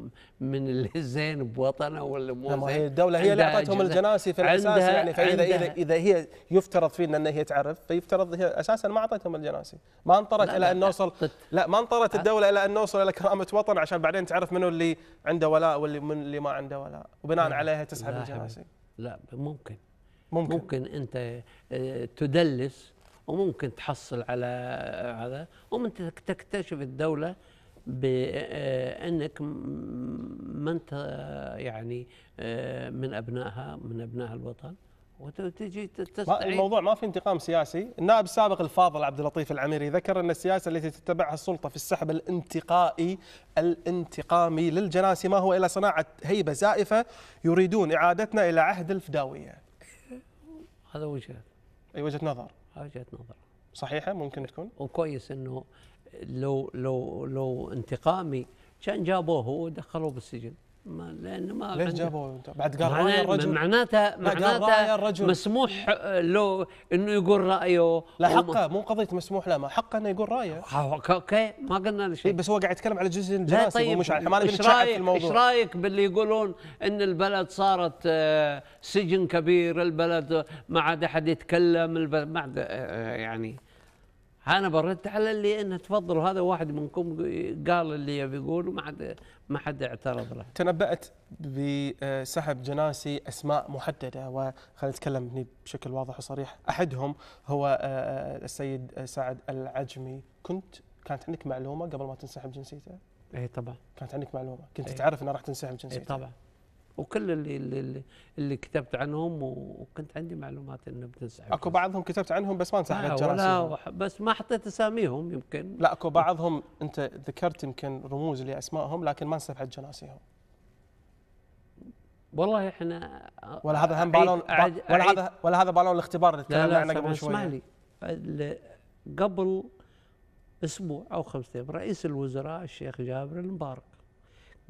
من الزين بوطنه ولا مو ما هي الدوله هي اللي اعطتهم الجناسي في الاساس يعني فاذا اذا اذا هي يفترض فينا ان هي تعرف فيفترض هي اساسا ما اعطتهم الجناسي ما انطرت الى ان نوصل لا ما انطرت الدوله الى ان نوصل الى كرامه وطن عشان بعدين تعرف منو اللي عنده ولاء واللي من اللي ما عنده ولاء وبناء عليها تسحب الجناسي لا ممكن ممكن ممكن انت آه، تدلس وممكن تحصل على هذا ومن تكتشف الدوله بانك آه، ما انت آه، يعني آه، من ابنائها من ابناء الوطن وتجي تستعيد الموضوع ما في انتقام سياسي، النائب السابق الفاضل عبد اللطيف العميري ذكر ان السياسه التي تتبعها السلطه في السحب الانتقائي الانتقامي للجناسي ما هو الا صناعه هيبه زائفه يريدون اعادتنا الى عهد الفداويه. هذا وجهه اي وجهه نظر. وجهه نظر صحيحه ممكن تكون وكويس انه لو لو لو انتقامي كان جابوه ودخلوه بالسجن ما لان ما ليش جابوا بعد قال راي الرجل معناته معناته مسموح له انه يقول رايه لا حقه مو قضيه مسموح له ما حقه انه يقول رايه اوكي ما قلنا له شيء بس هو قاعد يتكلم على جزء الجناسي طيب مش ما نبي في الموضوع ايش رايك باللي يقولون ان البلد صارت آه، سجن كبير البلد ما عاد احد يتكلم البلد ما عاد آه، آه، يعني انا برد على اللي انه تفضلوا هذا واحد منكم قال اللي يبي يقوله ما عاد ما حد اعترض له تنبأت بسحب جناسي أسماء محددة وخلينا نتكلم بشكل واضح وصريح أحدهم هو آه، آه، السيد سعد العجمي كنت كانت عندك معلومة قبل ما تنسحب جنسيته؟ اي طبعا كانت عندك معلومة كنت إيه. تعرف انه راح تنسحب إيه جنسيته؟ اي طبعا وكل اللي اللي, اللي كتبت عنهم وكنت عندي معلومات انه بتنسحب اكو بعضهم كتبت عنهم بس ما انسحبت لا بس ما حطيت اساميهم يمكن لا اكو بعضهم انت ذكرت يمكن رموز لاسمائهم لكن ما انسحبت جناسيهم والله احنا ولا هذا هم بالون ولا هذا ولا هذا بالون الاختبار اللي تكلمنا عنه قبل شوي اسمع لي قبل اسبوع او خمسة ايام رئيس الوزراء الشيخ جابر المبارك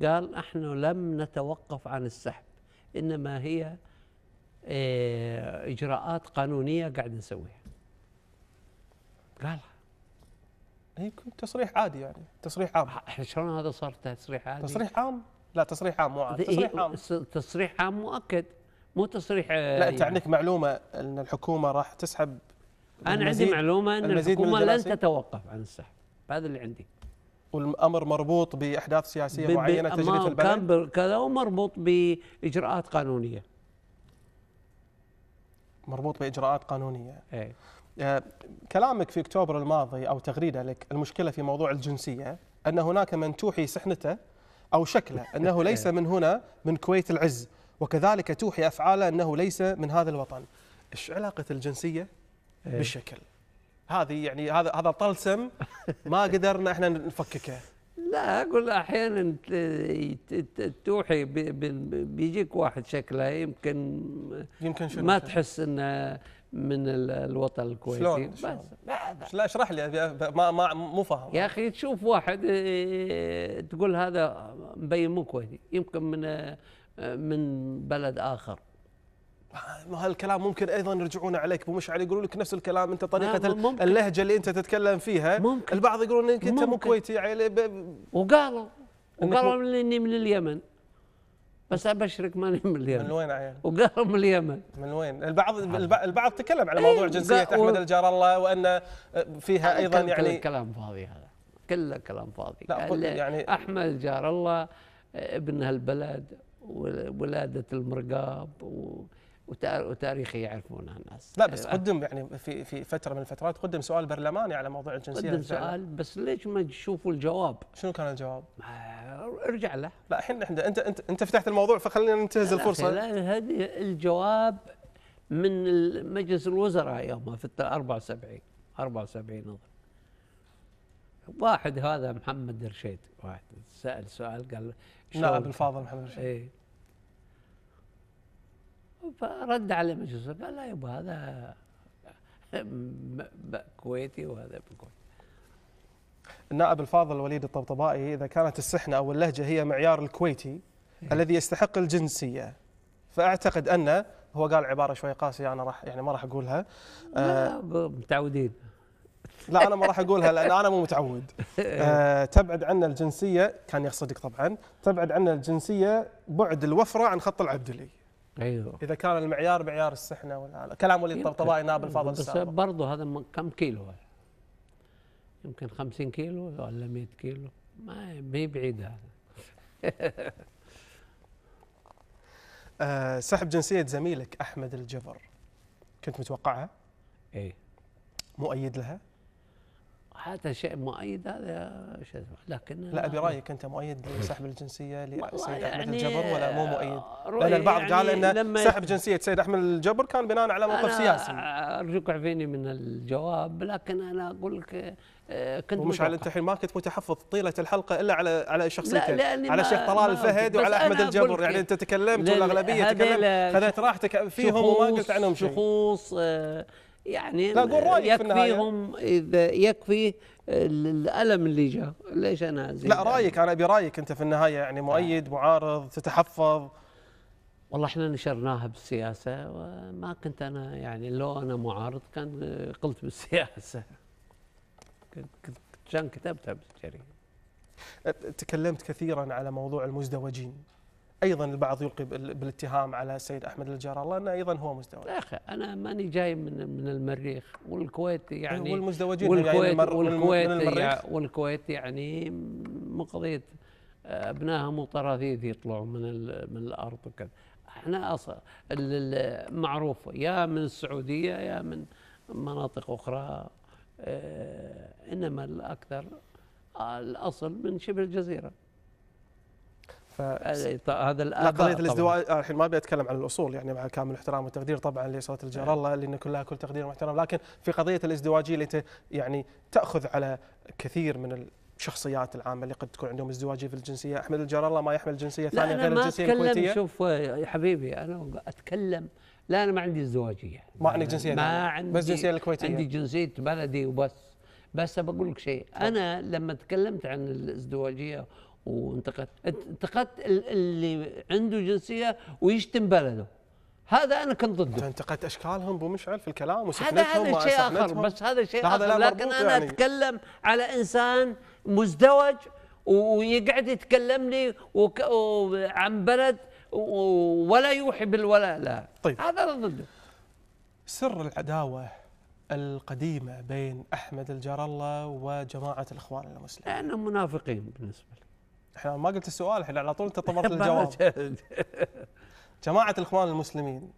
قال نحن لم نتوقف عن السحب انما هي آه، اجراءات قانونيه قاعد نسويها قالها يمكن إيه، تصريح عادي يعني تصريح عام احنا شلون هذا صار تصريح عادي تصريح عام لا تصريح عام مو عادي تصريح عام تصريح عام مؤكد مو تصريح آه، لا انت يعني. عندك معلومه ان الحكومه راح تسحب انا عندي معلومه ان الحكومه لن تتوقف عن السحب هذا اللي عندي والامر مربوط باحداث سياسيه معينه تجري في البلد كان كذا ومربوط باجراءات قانونيه مربوط باجراءات قانونيه اي آه، كلامك في اكتوبر الماضي او تغريده لك المشكله في موضوع الجنسيه ان هناك من توحي سحنته او شكله انه ليس من هنا من كويت العز وكذلك توحي افعاله انه ليس من هذا الوطن. ايش علاقه الجنسيه إيه. بالشكل؟ هذه يعني هذا هذا طلسم ما قدرنا احنا نفككه لا اقول احيانا توحي بيجيك واحد شكله يمكن يمكن شنو ما تحس انه من الوطن الكويتي شلون؟ بس لا اشرح لي ما ما مو فاهم يا اخي تشوف واحد إيه، إيه، تقول هذا مبين مو كويتي يمكن من إيه، من بلد اخر ما هالكلام ممكن ايضا يرجعون عليك ابو مشعل يقولون لك نفس الكلام انت طريقه ممكن. اللهجه اللي انت تتكلم فيها ممكن. البعض يقولون انك انت مو كويتي يعني ب... وقالوا وقالوا اني من اليمن بس ابشرك ماني من اليمن من وين عيال؟ وقالوا من اليمن من وين؟ البعض البعض تكلم على موضوع إيه، جنسيه احمد الجار الله وان آه، فيها ايضا يعني كلام فاضي هذا كله كلام فاضي لا يعني احمد الجار الله آه، ابن هالبلد ولاده المرقاب و... وتاريخي يعرفونه الناس لا بس قدم يعني في في فتره من الفترات قدم سؤال برلماني على موضوع الجنسيه قدم سؤال بس ليش ما تشوفوا الجواب؟ شنو كان الجواب؟ ارجع له لا الحين احنا انت انت انت فتحت الموضوع فخلينا ننتهز الفرصه لا هذه الجواب من مجلس الوزراء يومها في 74 74 اظن واحد هذا محمد رشيد واحد سال سؤال قال نائب الفاضل محمد رشيد ايه فرد عليه مجلس قال لا يبا هذا كويتي وهذا كويتي النائب الفاضل وليد الطبطبائي إذا كانت السحنة أو اللهجة هي معيار الكويتي إيه. الذي يستحق الجنسية فأعتقد أن هو قال عبارة شوي قاسية أنا راح يعني ما راح أقولها آه لا متعودين لا أنا ما راح أقولها لأن أنا مو متعود إيه. آه تبعد عنا الجنسية كان يقصدك طبعا تبعد عنا الجنسية بعد الوفرة عن خط العبدلي ايوه اذا كان المعيار معيار السحنه ولا كلام وليد الطبطبائي نائب الفاضل بس برضه هذا كم كيلو يمكن 50 كيلو ولا 100 كيلو ما هي بعيده هذا آه، سحب جنسيه زميلك احمد الجبر كنت متوقعها؟ ايه مؤيد لها؟ هذا شيء مؤيد هذا شو اسمه لكن لا برايك انت مؤيد لسحب الجنسيه لسيد يعني احمد الجبر ولا مو مؤيد؟ لان البعض يعني قال ان سحب جنسيه سيد احمد الجبر كان بناء على موقف أنا سياسي ارجوك عفيني من الجواب لكن انا اقول لك آه، كنت مش على انت الحين ما كنت متحفظ طيله الحلقه الا على على شخصيتين على الشيخ طلال الفهد وعلى احمد الجبر يعني انت تكلمت والاغلبيه تكلمت خذيت راحتك فيهم وما قلت عنهم شيء شخوص آه يعني لا يكفيهم اذا يكفي الالم اللي جاء ليش انا لا رايك انا ابي رايك انت في النهايه يعني مؤيد معارض تتحفظ والله احنا نشرناها بالسياسه وما كنت انا يعني لو انا معارض كان قلت بالسياسه كنت كان كتبتها بالجريمه تكلمت كثيرا على موضوع المزدوجين ايضا البعض يلقي بالاتهام على السيد احمد الجار الله انه ايضا هو مزدوج. يا اخي انا ماني جاي من من المريخ والكويت يعني والمزدوجين والكويت يعني من والكويت, والكويت, والكويت يعني مقضيه آه، ابنائهم وطراثيث يطلعوا من من الارض وكذا. احنا اصلا معروف يا من السعوديه يا من مناطق اخرى آه، انما الاكثر آه، الاصل من شبه الجزيره. ف... هذا قضيه الازدواج الحين ما ابي اتكلم عن الاصول يعني مع كامل الاحترام والتقدير طبعا لصوت الجار الله لان كلها كل تقدير واحترام لكن في قضيه الازدواجيه اللي ت... يعني تاخذ على كثير من الشخصيات العامه اللي قد تكون عندهم ازدواجيه في الجنسيه احمد الجار الله ما يحمل جنسيه ثانيه غير الجنسيه الكويتيه لا انا شوف يا حبيبي انا اتكلم لا انا ما عندي ازدواجيه ما عندك جنسيه ما عندي بس جنسيه الكويتيه عندي جنسيه بلدي وبس بس بقول لك شيء انا لما تكلمت عن الازدواجيه وانتقدت انتقدت اللي عنده جنسيه ويشتم بلده هذا انا كنت ضده انت انتقدت اشكالهم ابو مشعل في الكلام هذا هذا شيء اخر بس هذا شيء اخر لا لكن انا يعني. اتكلم على انسان مزدوج ويقعد يتكلم لي وك... عن بلد ولا يوحي بالولاء لا طيب هذا انا ضده سر العداوه القديمه بين احمد الجار الله وجماعه الاخوان المسلمين لانهم منافقين بالنسبه لي احنا ما قلت السؤال احنا على طول انت طمرت الجواب جماعه الاخوان المسلمين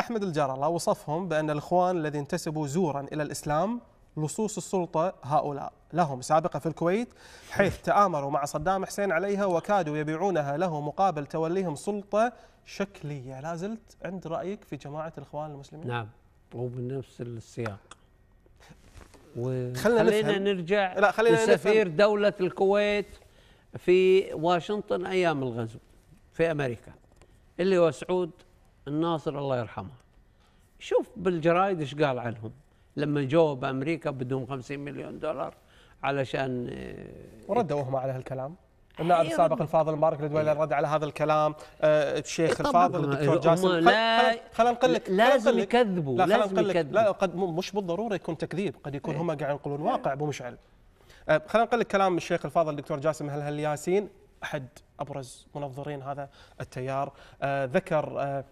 احمد الجار الله وصفهم بان الاخوان الذي انتسبوا زورا الى الاسلام لصوص السلطه هؤلاء لهم سابقه في الكويت حيث تآمروا مع صدام حسين عليها وكادوا يبيعونها له مقابل توليهم سلطه شكليه، لا زلت عند رايك في جماعه الاخوان المسلمين؟ نعم وبنفس السياق. و... خلينا, خلينا نرجع لا خلينا لسفير نفهم. دوله الكويت في واشنطن ايام الغزو في امريكا اللي هو سعود الناصر الله يرحمه شوف بالجرايد ايش قال عنهم لما جو بامريكا بدون 50 مليون دولار علشان آه، وردوا هم على هالكلام النائب السابق الفاضل مبارك الدولي إيه. رد على هذا الكلام آه الشيخ إيه، الفاضل الدكتور جاسم لا خلينا نقول لك لازم يكذبوا لا لازم يكذبوا لا قد مش بالضروره يكون تكذيب قد يكون إيه. هم قاعد يقولون واقع ابو مشعل أه، خلينا نقل كلام الشيخ الفاضل الدكتور جاسم هلهل ياسين احد ابرز منظرين هذا التيار أه، ذكر أه،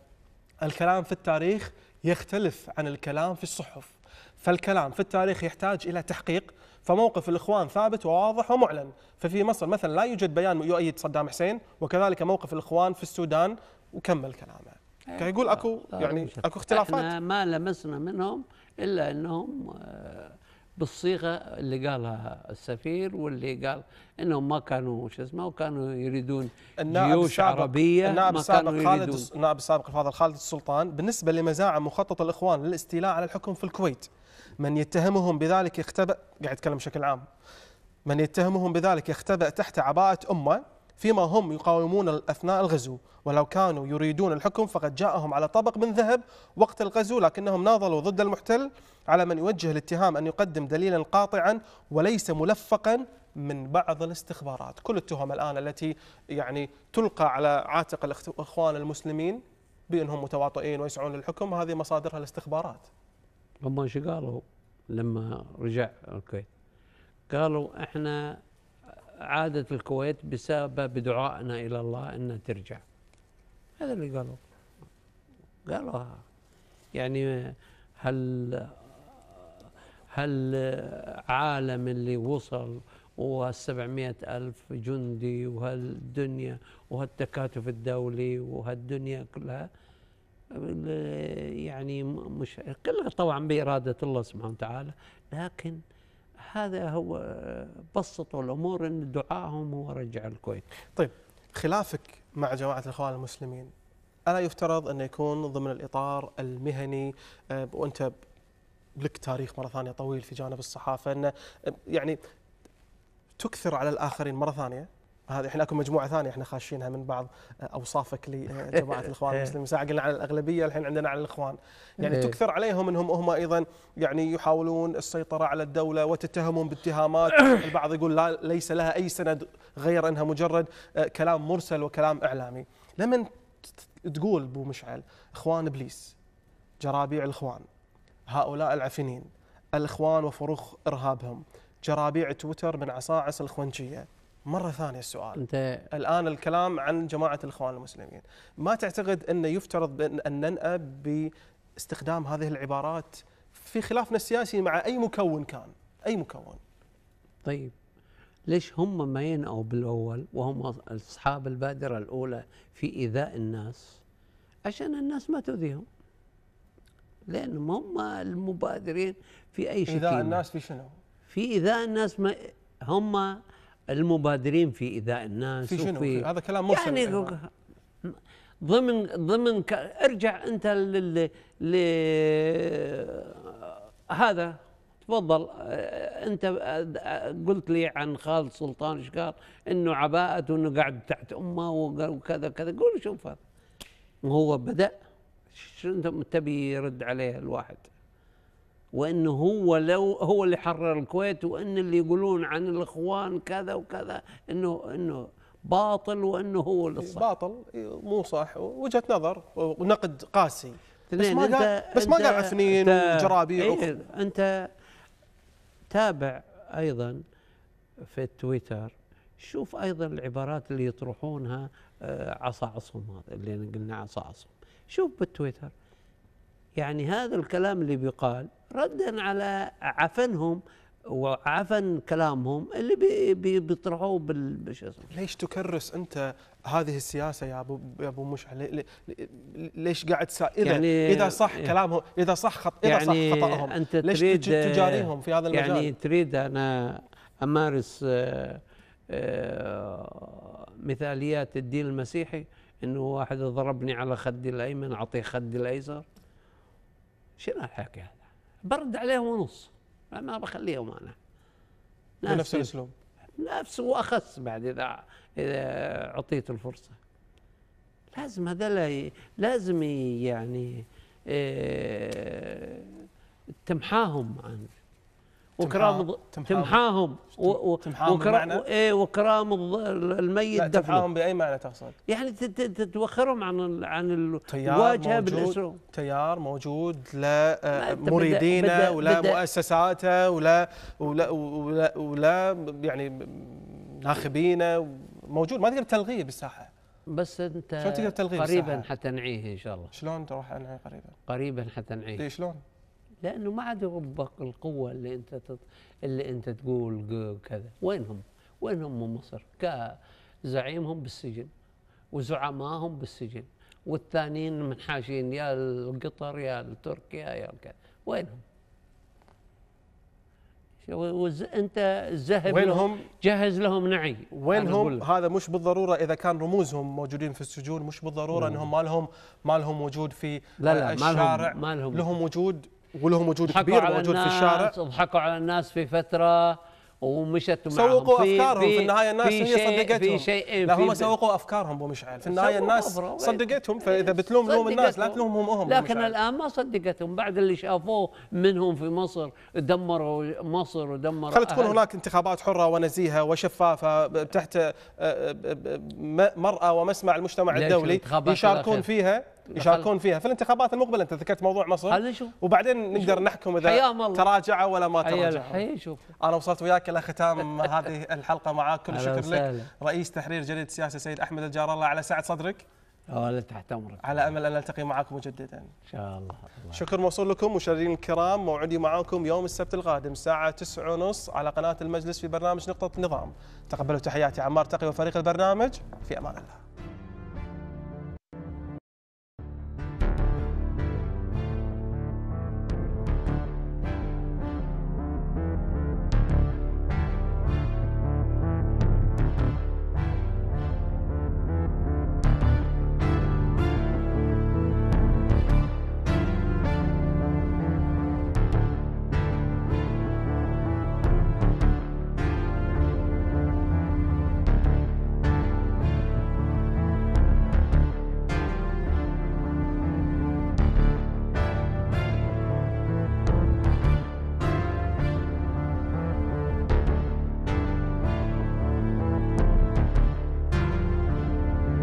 الكلام في التاريخ يختلف عن الكلام في الصحف فالكلام في التاريخ يحتاج الى تحقيق فموقف الاخوان ثابت وواضح ومعلن ففي مصر مثلا لا يوجد بيان يؤيد صدام حسين وكذلك موقف الاخوان في السودان وكمل كلامه إيه. كان يقول اكو يعني اكو اختلافات احنا ما لمسنا منهم الا انهم آه بالصيغه اللي قالها السفير واللي قال انهم ما كانوا شو اسمه وكانوا يريدون جيوش عربيه النائب السابق خالد النائب السابق الفاضل خالد السلطان بالنسبه لمزاعم مخطط الاخوان للاستيلاء على الحكم في الكويت من يتهمهم بذلك يختبئ قاعد يتكلم بشكل عام من يتهمهم بذلك يختبئ تحت عباءه امه فيما هم يقاومون أثناء الغزو ولو كانوا يريدون الحكم فقد جاءهم على طبق من ذهب وقت الغزو لكنهم ناضلوا ضد المحتل على من يوجه الاتهام أن يقدم دليلا قاطعا وليس ملفقا من بعض الاستخبارات كل التهم الآن التي يعني تلقى على عاتق الإخوان المسلمين بأنهم متواطئين ويسعون للحكم هذه مصادرها الاستخبارات هم شو قالوا لما رجع الكويت قالوا احنا عادت الكويت بسبب دعائنا إلى الله أنها ترجع هذا اللي قالوا قالوا يعني هل هل عالم اللي وصل وهالسبعمائة ألف جندي وهالدنيا وهالتكاتف الدولي وهالدنيا كلها يعني مش كلها طبعا بإرادة الله سبحانه وتعالى لكن هذا هو بسطوا الامور ان دعائهم هو رجع الكويت. طيب خلافك مع جماعه الاخوان المسلمين الا يفترض انه يكون ضمن الاطار المهني آه، وانت لك تاريخ مره ثانيه طويل في جانب الصحافه انه آه، يعني تكثر على الاخرين مره ثانيه هذه احنا اكو مجموعه ثانيه احنا خاشينها من بعض آه، اوصافك لجماعه آه، الاخوان المسلمين ساعه قلنا على الاغلبيه الحين عندنا على الاخوان يعني إيه. تكثر عليهم انهم هم ايضا يعني يحاولون السيطره على الدوله وتتهمون باتهامات البعض يقول لا ليس لها اي سند غير انها مجرد آه، كلام مرسل وكلام اعلامي لما تقول بو مشعل اخوان ابليس جرابيع الاخوان هؤلاء العفنين الاخوان وفروخ ارهابهم جرابيع تويتر من عصاعص الخونجيه مرة ثانية السؤال انت الآن الكلام عن جماعة الإخوان المسلمين ما تعتقد أنه يفترض أن ننأى باستخدام هذه العبارات في خلافنا السياسي مع أي مكون كان أي مكون طيب ليش هم ما ينأوا بالأول وهم أصحاب البادرة الأولى في إيذاء الناس عشان الناس ما تؤذيهم لأنهم هم المبادرين في أي شيء إيذاء الناس في شنو؟ في إيذاء الناس ما هم المبادرين في ايذاء الناس في شنو وفي هذا كلام مرسل يعني ضمن ضمن ارجع انت لل هذا تفضل انت قلت لي عن خالد سلطان ايش قال؟ انه عباءته انه قاعد تحت امه وكذا كذا قول شوف هذا هو بدا شو انت تبي يرد عليه الواحد وانه هو لو هو اللي حرر الكويت وان اللي يقولون عن الاخوان كذا وكذا انه انه باطل وانه هو اللي إيه، صح باطل إيه، مو صح وجهه نظر ونقد قاسي بس ما قال بس ما قال عفنين وجرابيع ايه انت تابع ايضا في التويتر شوف ايضا العبارات اللي يطرحونها آه، عصم هذا اللي قلنا عصم شوف بالتويتر يعني هذا الكلام اللي بيقال ردا على عفنهم وعفن كلامهم اللي بي بي بيطرحوه بالش ليش تكرس انت هذه السياسه يا ابو يا ابو مشعل ليش قاعد اذا يعني اذا صح كلامهم اذا صح خط اذا يعني صح خطاهم انت ليش تريد تجاريهم في هذا المجال يعني تريد انا امارس آه، آه، مثاليات الدين المسيحي انه واحد ضربني على خدي الايمن اعطيه خدي الايسر شنو الحكي هذا برد عليهم ونص ما بخليهم انا نفس الاسلوب نفس واخس بعد اذا اذا اعطيت الفرصه لازم هذا لازم يعني آه، تمحاهم عنك وكرام تمحاهم, تمحاهم تمحاهم إيه، وكرام اي وكرام الميت دفنه تمحاهم باي معنى تقصد؟ يعني تتوخرهم عن عن الواجهه بالاسره تيار موجود لا آه، مريدينه ولا مؤسساته ولا ولا ولا, ولا يعني ناخبينه موجود ما تقدر تلغيه بالساحه بس انت شلون تقدر تلغيه قريبا نعيه ان شاء الله شلون تروح انعيه قريبا؟ قريبا حتي نعيه إيه، شلون؟ لانه ما عاد يربك القوه اللي انت تط... اللي انت تقول كذا وينهم وينهم من مصر كزعيمهم بالسجن وزعمائهم بالسجن والثانيين منحاشين يا القطر يا تركيا يا كذا وينهم وز... انت الذهب وينهم جهز لهم نعي وينهم هذا مش بالضروره اذا كان رموزهم موجودين في السجون مش بالضروره مم. نعم. انهم ما لهم ما لهم وجود في لا لا الشارع ما لهم, ما لهم. لهم وجود ولهم وجود كبير موجود في الشارع ضحكوا على الناس في فتره ومشت معهم سوقوا في افكارهم في, في النهايه الناس هي صدقتهم في شيء لا هم سوقوا افكارهم ابو مشعل في النهايه الناس إيه. صدقتهم فاذا بتلوم لوم الناس لا تلومهم هم لكن الان ما صدقتهم بعد اللي شافوه منهم في مصر دمروا مصر ودمروا خلت تكون هناك انتخابات حره ونزيهه وشفافه تحت آه، آه، آه، مرأة ومسمع المجتمع الدولي يشاركون فيها يشاركون فيها في الانتخابات المقبله انت ذكرت موضوع مصر وبعدين نقدر نحكم اذا تراجعوا ولا ما تراجعوا شوف انا وصلت وياك الى ختام هذه الحلقه معاك كل الشكر لك رئيس تحرير جريده سياسه سيد احمد الجار الله على سعه صدرك ولا تحت امرك على امل ان نلتقي معكم مجددا ان شاء الله, الله. شكر موصول لكم مشاهدينا الكرام موعدي معاكم يوم السبت القادم الساعه 9:30 على قناه المجلس في برنامج نقطه نظام تقبلوا تحياتي عمار تقي وفريق البرنامج في امان الله